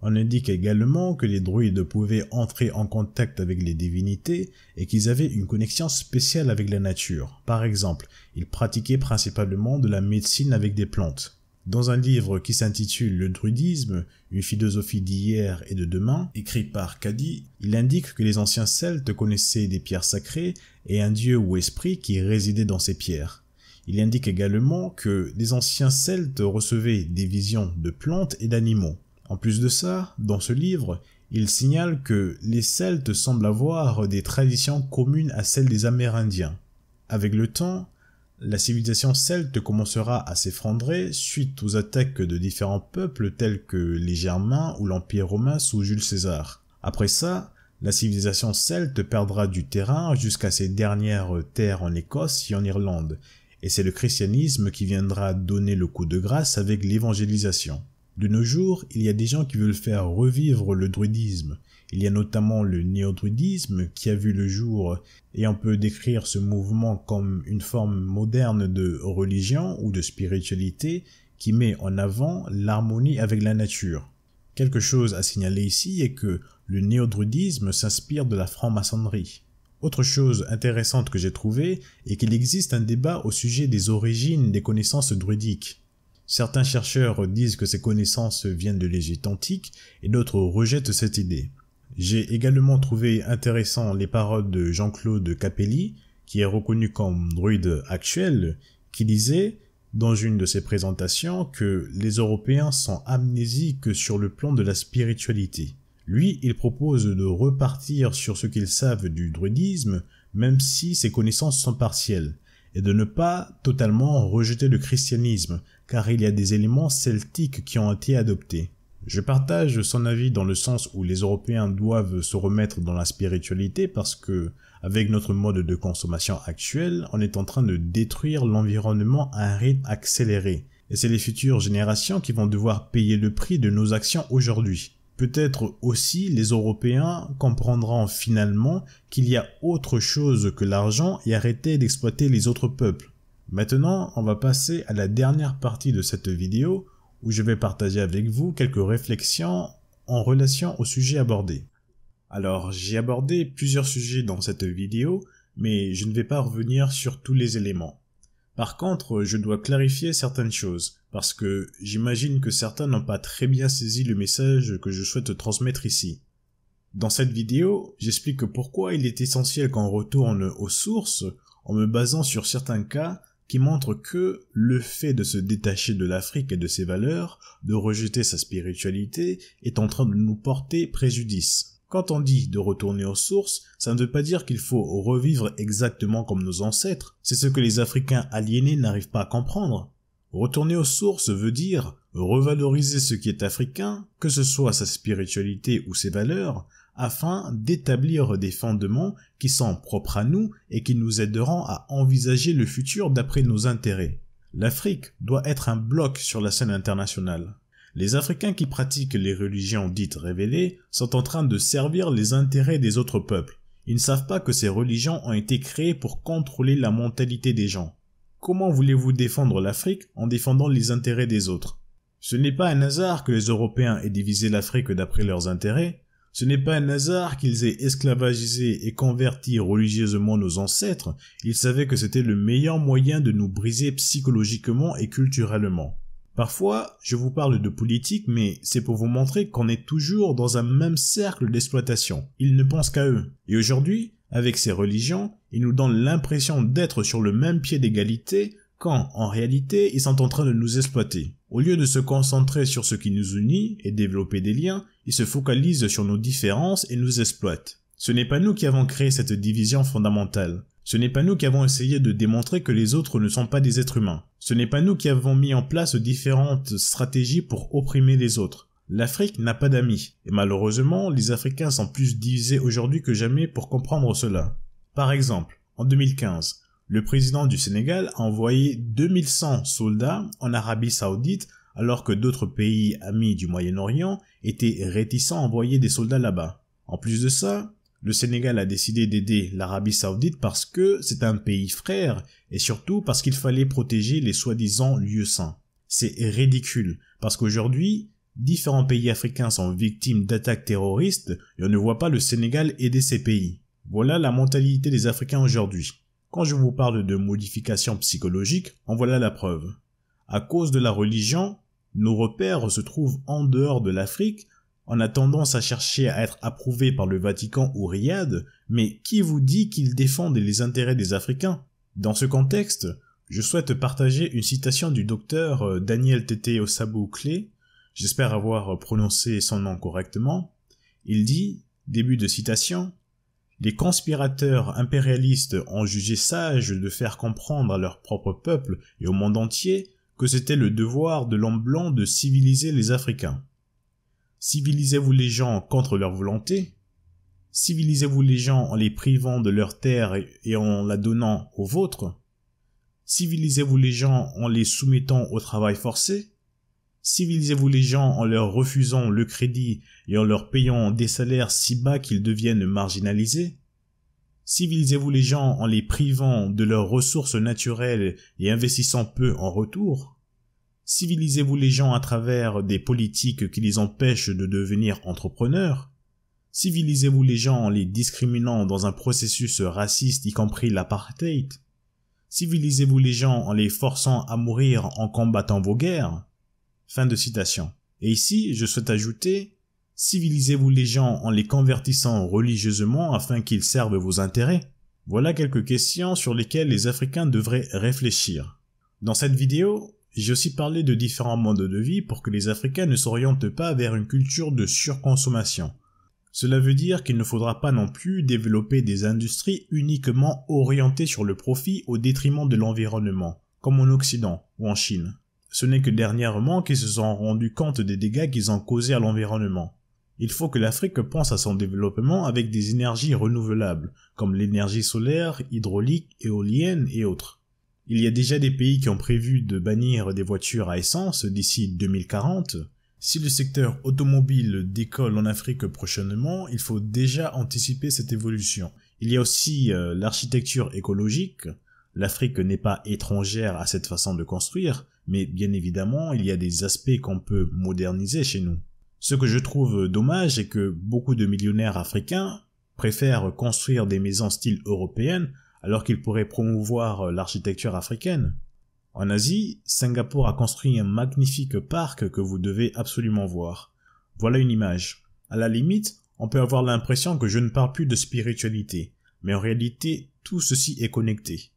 on indique également que les druides pouvaient entrer en contact avec les divinités et qu'ils avaient une connexion spéciale avec la nature. Par exemple, ils pratiquaient principalement de la médecine avec des plantes. Dans un livre qui s'intitule Le druidisme, une philosophie d'hier et de demain, écrit par Cady, il indique que les anciens Celtes connaissaient des pierres sacrées et un dieu ou esprit qui résidait dans ces pierres. Il indique également que les anciens Celtes recevaient des visions de plantes et d'animaux. En plus de ça, dans ce livre, il signale que les Celtes semblent avoir des traditions communes à celles des Amérindiens. Avec le temps, la civilisation celte commencera à s'effondrer suite aux attaques de différents peuples tels que les Germains ou l'Empire romain sous Jules César. Après ça, la civilisation celte perdra du terrain jusqu'à ses dernières terres en Écosse et en Irlande, et c'est le christianisme qui viendra donner le coup de grâce avec l'évangélisation. De nos jours, il y a des gens qui veulent faire revivre le druidisme. Il y a notamment le néo qui a vu le jour et on peut décrire ce mouvement comme une forme moderne de religion ou de spiritualité qui met en avant l'harmonie avec la nature. Quelque chose à signaler ici est que le néo s'inspire de la franc-maçonnerie. Autre chose intéressante que j'ai trouvée est qu'il existe un débat au sujet des origines des connaissances druidiques. Certains chercheurs disent que ces connaissances viennent de l'Égypte antique et d'autres rejettent cette idée. J'ai également trouvé intéressant les paroles de Jean-Claude Capelli, qui est reconnu comme druide actuel, qui disait dans une de ses présentations que les Européens sont amnésiques sur le plan de la spiritualité. Lui, il propose de repartir sur ce qu'ils savent du druidisme, même si ses connaissances sont partielles, et de ne pas totalement rejeter le christianisme, car il y a des éléments celtiques qui ont été adoptés. Je partage son avis dans le sens où les Européens doivent se remettre dans la spiritualité parce que, avec notre mode de consommation actuel, on est en train de détruire l'environnement à un rythme accéléré. Et c'est les futures générations qui vont devoir payer le prix de nos actions aujourd'hui. Peut-être aussi les Européens comprendront finalement qu'il y a autre chose que l'argent et arrêter d'exploiter les autres peuples. Maintenant, on va passer à la dernière partie de cette vidéo où je vais partager avec vous quelques réflexions en relation au sujet abordé. Alors, j'ai abordé plusieurs sujets dans cette vidéo, mais je ne vais pas revenir sur tous les éléments. Par contre, je dois clarifier certaines choses, parce que j'imagine que certains n'ont pas très bien saisi le message que je souhaite transmettre ici. Dans cette vidéo, j'explique pourquoi il est essentiel qu'on retourne aux sources en me basant sur certains cas qui montre que le fait de se détacher de l'Afrique et de ses valeurs, de rejeter sa spiritualité, est en train de nous porter préjudice. Quand on dit de retourner aux sources, ça ne veut pas dire qu'il faut revivre exactement comme nos ancêtres, c'est ce que les Africains aliénés n'arrivent pas à comprendre. Retourner aux sources veut dire revaloriser ce qui est africain, que ce soit sa spiritualité ou ses valeurs, afin d'établir des fondements qui sont propres à nous et qui nous aideront à envisager le futur d'après nos intérêts. L'Afrique doit être un bloc sur la scène internationale. Les Africains qui pratiquent les religions dites révélées sont en train de servir les intérêts des autres peuples. Ils ne savent pas que ces religions ont été créées pour contrôler la mentalité des gens. Comment voulez-vous défendre l'Afrique en défendant les intérêts des autres ce n'est pas un hasard que les Européens aient divisé l'Afrique d'après leurs intérêts, ce n'est pas un hasard qu'ils aient esclavagisé et converti religieusement nos ancêtres, ils savaient que c'était le meilleur moyen de nous briser psychologiquement et culturellement. Parfois, je vous parle de politique, mais c'est pour vous montrer qu'on est toujours dans un même cercle d'exploitation. Ils ne pensent qu'à eux. Et aujourd'hui, avec ces religions, ils nous donnent l'impression d'être sur le même pied d'égalité quand, en réalité, ils sont en train de nous exploiter. Au lieu de se concentrer sur ce qui nous unit et développer des liens, ils se focalisent sur nos différences et nous exploitent. Ce n'est pas nous qui avons créé cette division fondamentale. Ce n'est pas nous qui avons essayé de démontrer que les autres ne sont pas des êtres humains. Ce n'est pas nous qui avons mis en place différentes stratégies pour opprimer les autres. L'Afrique n'a pas d'amis, et malheureusement, les Africains sont plus divisés aujourd'hui que jamais pour comprendre cela. Par exemple, en 2015, le président du Sénégal a envoyé 2100 soldats en Arabie saoudite alors que d'autres pays amis du Moyen-Orient étaient réticents à envoyer des soldats là-bas. En plus de ça, le Sénégal a décidé d'aider l'Arabie saoudite parce que c'est un pays frère et surtout parce qu'il fallait protéger les soi-disant lieux saints. C'est ridicule parce qu'aujourd'hui, différents pays africains sont victimes d'attaques terroristes et on ne voit pas le Sénégal aider ces pays. Voilà la mentalité des Africains aujourd'hui. Quand je vous parle de modification psychologique, en voilà la preuve. À cause de la religion, nos repères se trouvent en dehors de l'Afrique, on a tendance à chercher à être approuvés par le Vatican ou Riyad, mais qui vous dit qu'ils défendent les intérêts des Africains Dans ce contexte, je souhaite partager une citation du docteur euh, Daniel Tete Osabou j'espère avoir prononcé son nom correctement. Il dit, début de citation, les conspirateurs impérialistes ont jugé sage de faire comprendre à leur propre peuple et au monde entier que c'était le devoir de l'homme blanc de civiliser les Africains. Civilisez-vous les gens contre leur volonté Civilisez-vous les gens en les privant de leur terre et en la donnant aux vôtres Civilisez-vous les gens en les soumettant au travail forcé Civilisez-vous les gens en leur refusant le crédit et en leur payant des salaires si bas qu'ils deviennent marginalisés Civilisez-vous les gens en les privant de leurs ressources naturelles et investissant peu en retour Civilisez-vous les gens à travers des politiques qui les empêchent de devenir entrepreneurs Civilisez-vous les gens en les discriminant dans un processus raciste y compris l'apartheid Civilisez-vous les gens en les forçant à mourir en combattant vos guerres Fin de citation. Et ici, je souhaite ajouter Civilisez-vous les gens en les convertissant religieusement afin qu'ils servent vos intérêts Voilà quelques questions sur lesquelles les Africains devraient réfléchir. Dans cette vidéo, j'ai aussi parlé de différents modes de vie pour que les Africains ne s'orientent pas vers une culture de surconsommation. Cela veut dire qu'il ne faudra pas non plus développer des industries uniquement orientées sur le profit au détriment de l'environnement, comme en Occident ou en Chine. Ce n'est que dernièrement qu'ils se sont rendus compte des dégâts qu'ils ont causés à l'environnement. Il faut que l'Afrique pense à son développement avec des énergies renouvelables, comme l'énergie solaire, hydraulique, éolienne et autres. Il y a déjà des pays qui ont prévu de bannir des voitures à essence d'ici 2040. Si le secteur automobile décolle en Afrique prochainement, il faut déjà anticiper cette évolution. Il y a aussi euh, l'architecture écologique. L'Afrique n'est pas étrangère à cette façon de construire, mais bien évidemment, il y a des aspects qu'on peut moderniser chez nous. Ce que je trouve dommage est que beaucoup de millionnaires africains préfèrent construire des maisons style européenne alors qu'ils pourraient promouvoir l'architecture africaine. En Asie, Singapour a construit un magnifique parc que vous devez absolument voir. Voilà une image. À la limite, on peut avoir l'impression que je ne parle plus de spiritualité, mais en réalité, tout ceci est connecté.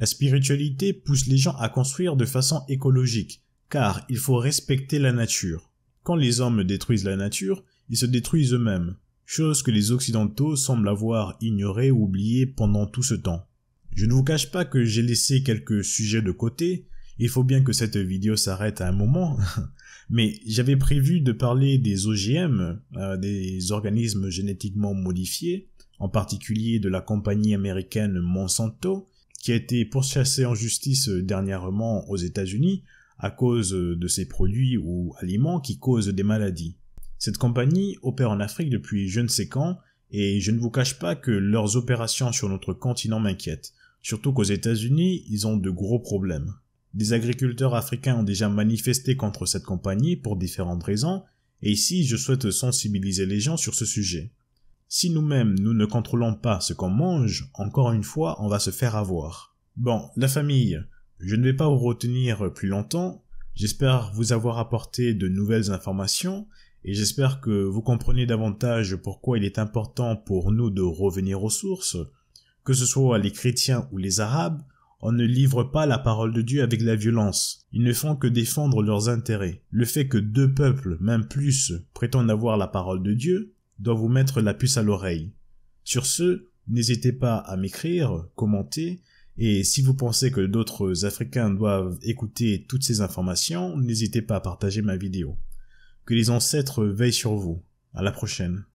La spiritualité pousse les gens à construire de façon écologique, car il faut respecter la nature. Quand les hommes détruisent la nature, ils se détruisent eux-mêmes, chose que les Occidentaux semblent avoir ignorée ou oubliée pendant tout ce temps. Je ne vous cache pas que j'ai laissé quelques sujets de côté, il faut bien que cette vidéo s'arrête à un moment, mais j'avais prévu de parler des OGM, euh, des organismes génétiquement modifiés, en particulier de la compagnie américaine Monsanto, qui a été pourchassé en justice euh, dernièrement aux États-Unis à cause euh, de ses produits ou aliments qui causent des maladies. Cette compagnie opère en Afrique depuis je ne sais quand, et je ne vous cache pas que leurs opérations sur notre continent m'inquiètent, surtout qu'aux États-Unis, ils ont de gros problèmes. Des agriculteurs africains ont déjà manifesté contre cette compagnie pour différentes raisons, et ici je souhaite sensibiliser les gens sur ce sujet. Si nous-mêmes, nous ne contrôlons pas ce qu'on mange, encore une fois, on va se faire avoir. Bon, la famille, je ne vais pas vous retenir plus longtemps. J'espère vous avoir apporté de nouvelles informations et j'espère que vous comprenez davantage pourquoi il est important pour nous de revenir aux sources. Que ce soit les chrétiens ou les arabes, on ne livre pas la parole de Dieu avec la violence. Ils ne font que défendre leurs intérêts. Le fait que deux peuples, même plus, prétendent avoir la parole de Dieu, doit vous mettre la puce à l'oreille. Sur ce, n'hésitez pas à m'écrire, commenter, et si vous pensez que d'autres Africains doivent écouter toutes ces informations, n'hésitez pas à partager ma vidéo. Que les ancêtres veillent sur vous. À la prochaine.